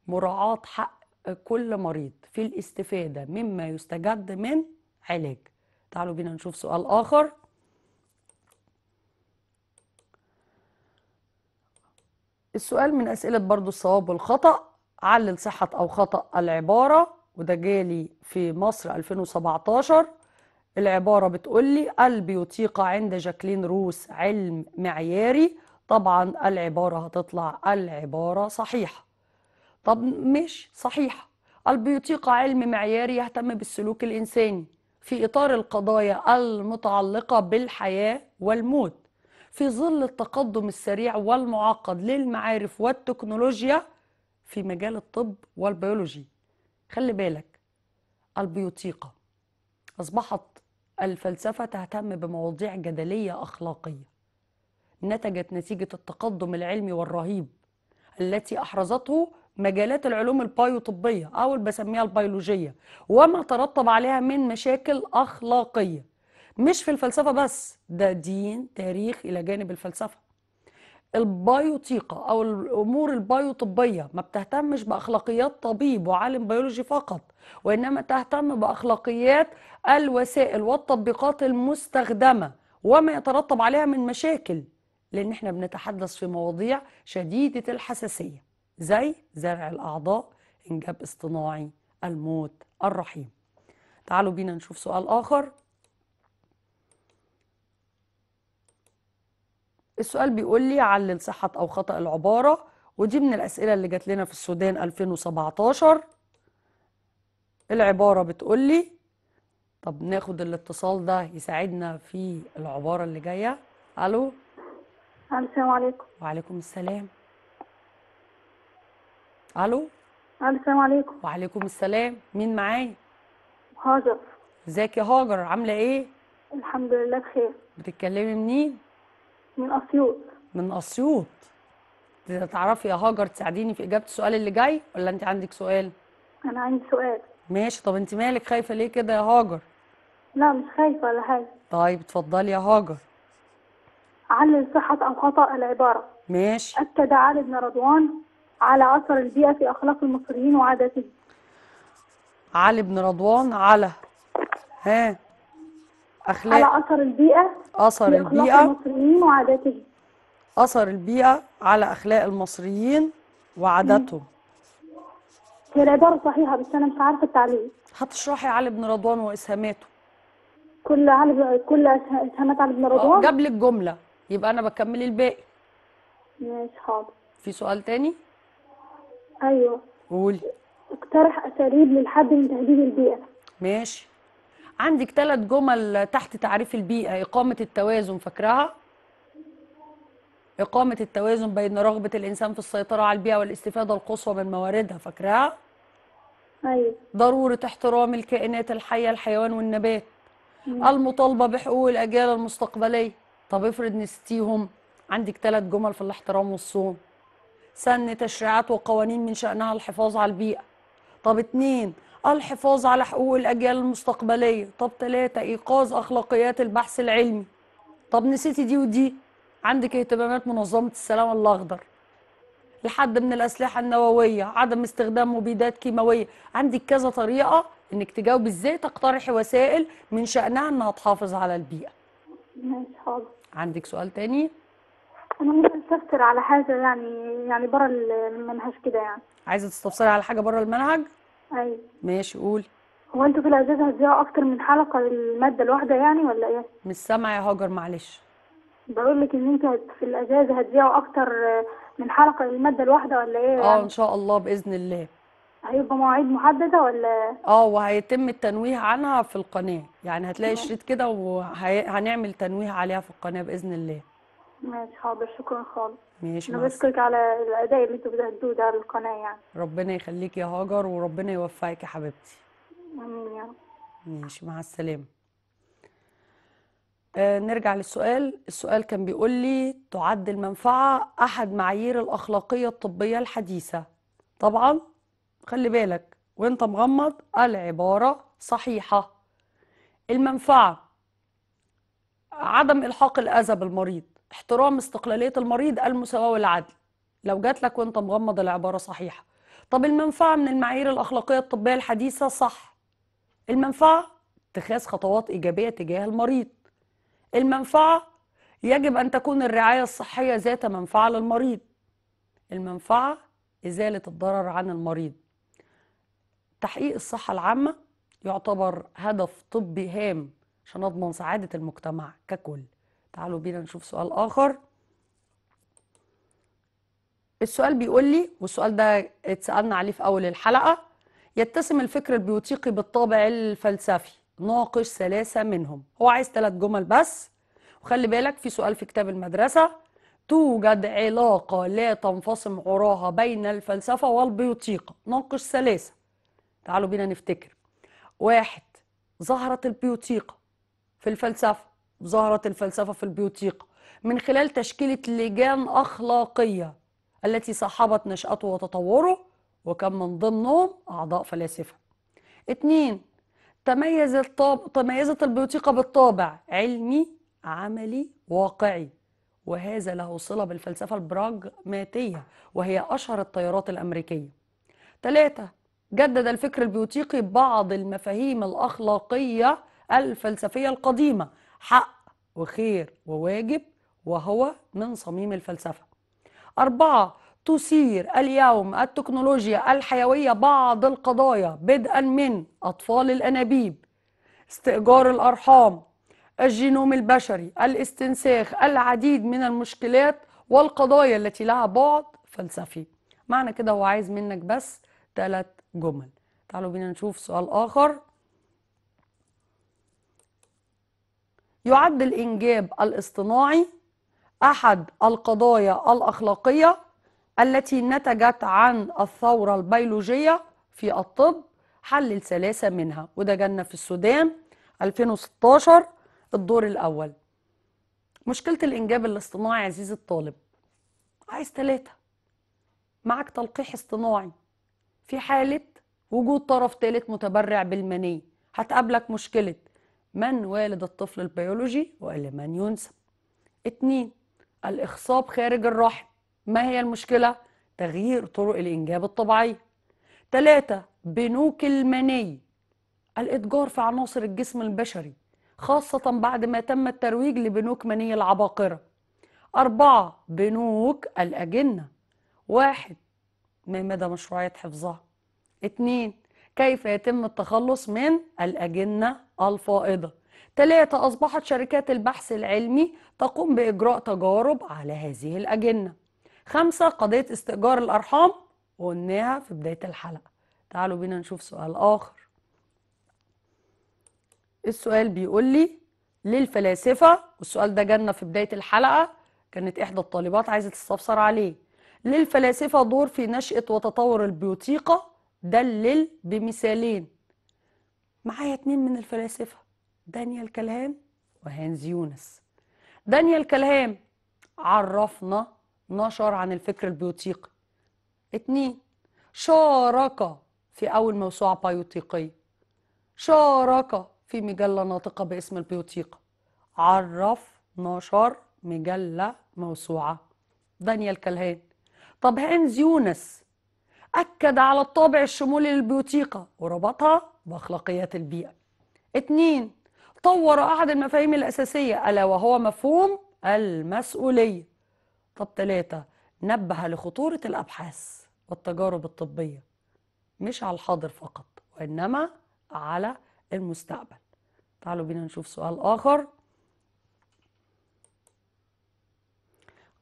Speaker 1: مراعاة حق كل مريض في الاستفادة مما يستجد من علاج تعالوا بينا نشوف سؤال آخر السؤال من أسئلة برضو الصواب والخطأ علل صحة أو خطأ العبارة وده جالي في مصر 2017 العبارة بتقول لي قلبي عند جاكلين روس علم معياري طبعا العبارة هتطلع العبارة صحيحة طب مش صحيحة البيوتيقة علم معياري يهتم بالسلوك الإنساني في إطار القضايا المتعلقة بالحياة والموت في ظل التقدم السريع والمعقد للمعارف والتكنولوجيا في مجال الطب والبيولوجي خلي بالك البيوتيقة أصبحت الفلسفة تهتم بمواضيع جدلية أخلاقية نتجت نتيجة التقدم العلمي والرهيب التي أحرزته مجالات العلوم البايوطبية أو اللي بسميها البيولوجية وما ترتب عليها من مشاكل أخلاقية مش في الفلسفة بس ده دين تاريخ إلى جانب الفلسفة البيوتيقة أو الأمور البيوطبية ما بتهتمش بأخلاقيات طبيب وعالم بيولوجي فقط وإنما تهتم بأخلاقيات الوسائل والتطبيقات المستخدمة وما يترتب عليها من مشاكل لأن احنا بنتحدث في مواضيع شديدة الحساسية زي زرع الأعضاء إنجاب اصطناعي الموت الرحيم تعالوا بينا نشوف سؤال آخر السؤال بيقول لي علل صحة أو خطأ العبارة ودي من الأسئلة اللي جات لنا في السودان 2017 العبارة بتقول لي طب ناخد الاتصال ده يساعدنا في العبارة اللي جاية ألو السلام عليكم وعليكم السلام ألو السلام عليكم وعليكم السلام مين معايا هاجر ازيك يا هاجر عاملة ايه الحمد لله بخير بتتكلمي منين من اسيوط من اسيوط تعرفي يا هاجر تساعديني في اجابه السؤال اللي جاي ولا انت عندك سؤال انا عندي سؤال ماشي طب انت مالك خايفه ليه كده يا هاجر
Speaker 2: لا مش خايفه ولا حاجه
Speaker 1: طيب اتفضلي يا هاجر
Speaker 2: علل صحه او خطا العباره ماشي اكد علي بن رضوان على اثر البيئه في اخلاق المصريين وعاداتهم
Speaker 1: علي بن رضوان على ها اخلاق على اثر البيئه اثر البيئه المصريين
Speaker 2: وعاداتهم
Speaker 1: اثر البيئه على اخلاق المصريين وعاداتهم هي العباره صحيحه بس انا مش عارفه التعليق هتشرحي علي بن رضوان واسهاماته
Speaker 2: كل علي كل اسهامات علي بن رضوان آه، جاب
Speaker 1: لك جمله يبقى انا بكمل الباقي ماشي حاضر في سؤال تاني ايوه
Speaker 2: قولي اقترح اساليب للحد من تهديد البيئه
Speaker 1: ماشي عندك ثلاث جمل تحت تعريف البيئة إقامة التوازن فاكراها؟ إقامة التوازن بين رغبة الإنسان في السيطرة على البيئة والاستفادة القصوى من مواردها فاكراها؟ أيوة ضرورة احترام الكائنات الحية الحيوان والنبات أيوة. المطالبة بحقوق الأجيال المستقبلية طب افرض نسيتيهم عندك ثلاث جمل في الاحترام والصون سن تشريعات وقوانين من شأنها الحفاظ على البيئة طب اتنين الحفاظ على حقوق الأجيال المستقبلية طب ثلاثة إيقاظ أخلاقيات البحث العلمي طب نسيتي دي ودي عندك اهتمامات منظمة السلام الأخضر لحد من الأسلحة النووية عدم استخدام مبيدات كيماوية عندك كذا طريقة إنك تجاوبي إزاي تقترحي وسائل من شأنها إنها تحافظ على البيئة ماشي عندك سؤال تاني؟
Speaker 2: انا ممكن استفسر على حاجه يعني يعني بره المنهج كده يعني
Speaker 1: عايزه تستفسري على حاجه بره المنهج ايوه ماشي قولي هو انتوا في الاجازه هتذيعوا اكتر من حلقه للماده الواحده يعني ولا ايه مش سامعه يا هاجر معلش بقول لك ان انت في
Speaker 2: الاجازه هتذيعوا اكتر من حلقه للماده الواحده ولا ايه آه، يعني؟ اه ان
Speaker 1: شاء الله باذن الله
Speaker 2: هيبقى مواعيد محدده ولا
Speaker 1: اه وهيتم التنويه عنها في القناه يعني هتلاقي شريط كده وهنعمل تنويه عليها في القناه باذن الله
Speaker 2: ماشي حاضر شكرا خالص
Speaker 1: ماشي انا بشكرك
Speaker 2: على الاداء اللي انتوا بتهدوه ده على القناه يعني
Speaker 1: ربنا يخليك يا هاجر وربنا يوفقك يا حبيبتي امين يا رب ماشي مع السلامه آه نرجع للسؤال السؤال كان بيقول لي تعد المنفعه احد معايير الاخلاقيه الطبيه الحديثه طبعا خلي بالك وانت مغمض العباره صحيحه المنفعه عدم الحاق الاذى بالمريض احترام استقلاليه المريض المساواه والعدل لو جات لك وانت مغمض العباره صحيحه طب المنفعه من المعايير الاخلاقيه الطبيه الحديثه صح المنفعه اتخاذ خطوات ايجابيه تجاه المريض المنفعه يجب ان تكون الرعايه الصحيه ذات منفعه للمريض المنفعه ازاله الضرر عن المريض تحقيق الصحه العامه يعتبر هدف طبي هام عشان اضمن سعاده المجتمع ككل تعالوا بينا نشوف سؤال آخر السؤال بيقول لي والسؤال ده اتسألنا عليه في أول الحلقة يتسم الفكر البيوتيقي بالطابع الفلسفي ناقش ثلاثة منهم هو عايز ثلاث جمل بس وخلي بالك في سؤال في كتاب المدرسة توجد علاقة لا تنفصم عراها بين الفلسفة والبيوتيقة ناقش ثلاثة تعالوا بينا نفتكر واحد ظهرت البيوتيقة في الفلسفة ظهرت الفلسفة في البيوتيق من خلال تشكيلة لجان أخلاقية التي صاحبت نشأته وتطوره وكان من ضمنهم أعضاء فلاسفة اتنين تميز الطاب... تميزت البيوتيقة بالطابع علمي عملي واقعي وهذا له صلة بالفلسفة البراغماتية وهي أشهر التيارات الأمريكية ثلاثة جدد الفكر البيوتيقي بعض المفاهيم الأخلاقية الفلسفية القديمة حق وخير وواجب وهو من صميم الفلسفة أربعة تثير اليوم التكنولوجيا الحيوية بعض القضايا بدءا من أطفال الأنابيب استئجار الأرحام الجينوم البشري الاستنساخ العديد من المشكلات والقضايا التي لها بعد فلسفي معنى كده هو عايز منك بس ثلاث جمل تعالوا بينا نشوف سؤال آخر يعد الإنجاب الاصطناعي أحد القضايا الأخلاقية التي نتجت عن الثورة البيولوجية في الطب حلل ثلاثة منها وده جالنا في السودان 2016 الدور الأول مشكلة الإنجاب الاصطناعي عزيزي الطالب عايز ثلاثة معك تلقيح اصطناعي في حالة وجود طرف ثالث متبرع بالمنية هتقابلك مشكلة من والد الطفل البيولوجي من ينسب اتنين الإخصاب خارج الرحم ما هي المشكلة؟ تغيير طرق الإنجاب الطبيعية تلاتة بنوك المني الإتجار في عناصر الجسم البشري خاصة بعد ما تم الترويج لبنوك مني العباقرة أربعة بنوك الأجنة واحد ما مدى مشروعية حفظها اتنين كيف يتم التخلص من الأجنة الفائضة ثلاثة أصبحت شركات البحث العلمي تقوم بإجراء تجارب على هذه الأجنة خمسة قضية استئجار الأرحام قلناها في بداية الحلقة تعالوا بينا نشوف سؤال آخر السؤال بيقول لي للفلاسفة والسؤال ده جالنا في بداية الحلقة كانت إحدى الطالبات عايزة تستفسر عليه للفلاسفة دور في نشأة وتطور البيوتيقة دلل بمثالين معايا اتنين من الفلاسفة دانيال كلهام وهانز يونس دانيال كلهام عرفنا نشر عن الفكر البيوتيقي اتنين شارك في أول موسوعة بيوتيقية شارك في مجلة ناطقة باسم البيوتيقة عرف نشر مجلة موسوعة دانيال كلهان طب هانز يونس أكد على الطابع الشمولي للبيوتيقة وربطها واخلاقيات البيئه اتنين طور احد المفاهيم الاساسيه الا وهو مفهوم المسؤوليه طب تلاتة نبه لخطوره الابحاث والتجارب الطبيه مش على الحاضر فقط وانما على المستقبل تعالوا بينا نشوف سؤال اخر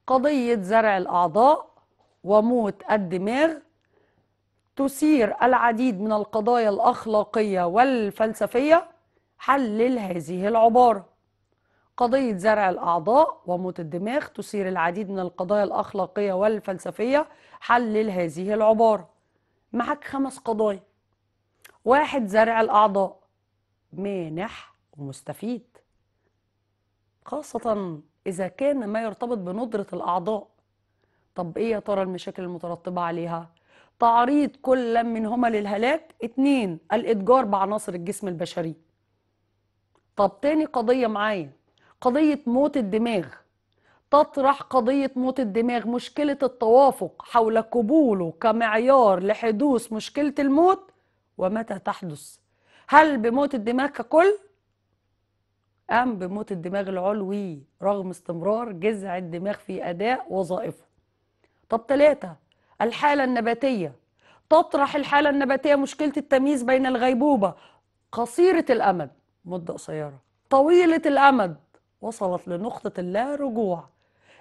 Speaker 1: قضيه زرع الاعضاء وموت الدماغ تثير العديد من القضايا الأخلاقية والفلسفية حلل هذه العبارة قضية زرع الأعضاء وموت الدماغ تثير العديد من القضايا الأخلاقية والفلسفية حلل هذه العبارة معك خمس قضايا واحد زرع الأعضاء مانح ومستفيد خاصة إذا كان ما يرتبط بندرة الأعضاء طب إيه يا ترى المشاكل المترتبة عليها؟ تعريض كل منهما للهلاك اتنين الاتجار بعناصر الجسم البشري طب تاني قضية معايا قضية موت الدماغ تطرح قضية موت الدماغ مشكلة التوافق حول قبوله كمعيار لحدوث مشكلة الموت ومتى تحدث هل بموت الدماغ ككل أم بموت الدماغ العلوي رغم استمرار جذع الدماغ في أداء وظائفه طب ثلاثة الحالة النباتية تطرح الحالة النباتية مشكلة التمييز بين الغيبوبة قصيرة الأمد مدة قصيرة طويلة الأمد وصلت لنقطة اللا رجوع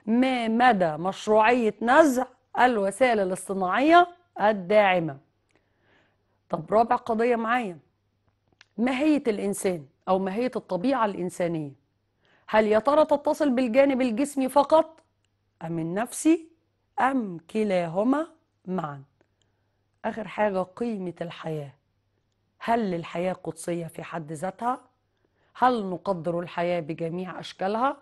Speaker 1: ما مدى مشروعية نزع الوسائل الاصطناعية الداعمة طب رابع قضية معايا ماهية الإنسان أو ماهية الطبيعة الإنسانية هل يا ترى تتصل بالجانب الجسمي فقط أم النفسي أم كلاهما معا آخر حاجة قيمة الحياة هل الحياة قدسية في حد ذاتها؟ هل نقدر الحياة بجميع أشكالها؟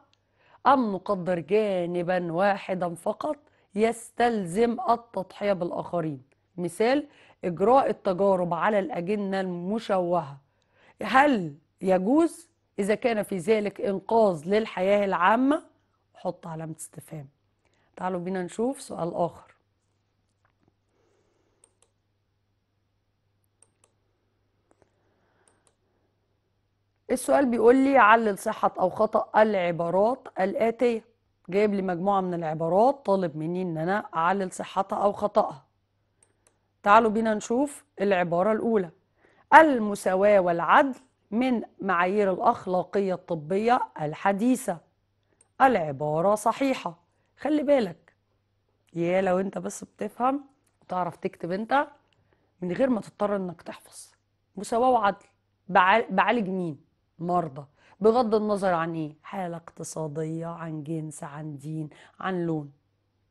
Speaker 1: أم نقدر جانبا واحدا فقط يستلزم التضحية بالآخرين؟ مثال إجراء التجارب على الأجنة المشوهة هل يجوز إذا كان في ذلك إنقاذ للحياة العامة؟ حط علامة استفهام تعالوا بينا نشوف سؤال آخر السؤال بيقول لي علل صحة أو خطأ العبارات الآتية جايب لي مجموعة من العبارات طالب مني إن أنا أعلل صحتها أو خطأها تعالوا بينا نشوف العبارة الأولى المساواة والعدل من معايير الأخلاقية الطبية الحديثة العبارة صحيحة خلي بالك يا لو انت بس بتفهم وتعرف تكتب انت من غير ما تضطر انك تحفظ مساواة وعدل بعالج مين مرضى بغض النظر عن ايه حالة اقتصادية عن جنس عن دين عن لون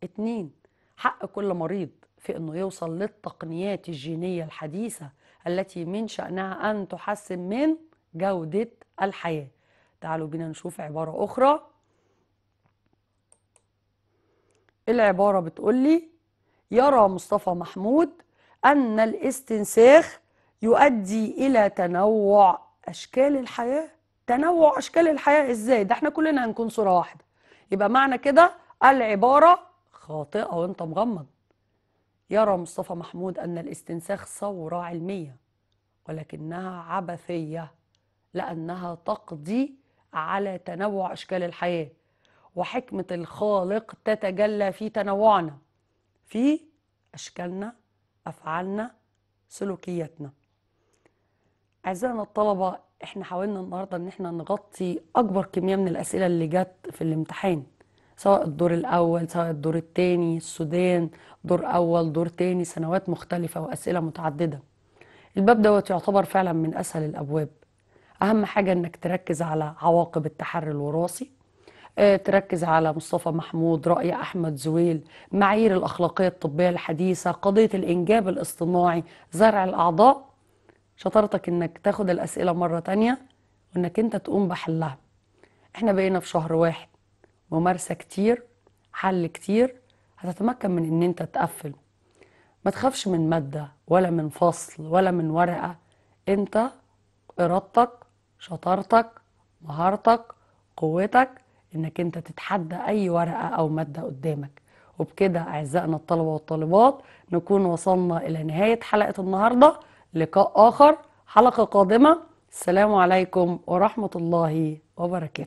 Speaker 1: اتنين حق كل مريض في انه يوصل للتقنيات الجينية الحديثة التي من شأنها ان تحسن من جودة الحياة تعالوا بنا نشوف عبارة اخرى العبارة بتقولي يرى مصطفى محمود أن الاستنساخ يؤدي إلى تنوع أشكال الحياة تنوع أشكال الحياة إزاي؟ ده احنا كلنا هنكون صورة واحدة يبقى معنى كده العبارة خاطئة وانت مغمض يرى مصطفى محمود أن الاستنساخ ثورة علمية ولكنها عبثية لأنها تقضي على تنوع أشكال الحياة وحكمة الخالق تتجلى في تنوعنا في أشكالنا أفعالنا سلوكياتنا أعزائنا الطلبة احنا حاولنا النهاردة ان احنا نغطي أكبر كمية من الأسئلة اللي جت في الامتحان سواء الدور الأول سواء الدور الثاني السودان دور أول دور ثاني سنوات مختلفة وأسئلة متعددة الباب دوت يعتبر فعلا من أسهل الأبواب أهم حاجة انك تركز على عواقب التحري الوراثي آه، تركز على مصطفى محمود رأي أحمد زويل معايير الأخلاقية الطبية الحديثة قضية الإنجاب الاصطناعي زرع الأعضاء شطارتك إنك تاخد الأسئلة مرة تانية وإنك أنت تقوم بحلها إحنا بقينا في شهر واحد ممارسة كتير حل كتير هتتمكن من إن أنت تقفل ما تخافش من مادة ولا من فصل ولا من ورقة أنت إرادتك شطارتك مهارتك قوتك انك انت تتحدى اي ورقه او ماده قدامك وبكده اعزائنا الطلبه والطالبات نكون وصلنا الى نهايه حلقه النهارده لقاء اخر حلقه قادمه السلام عليكم ورحمه الله وبركاته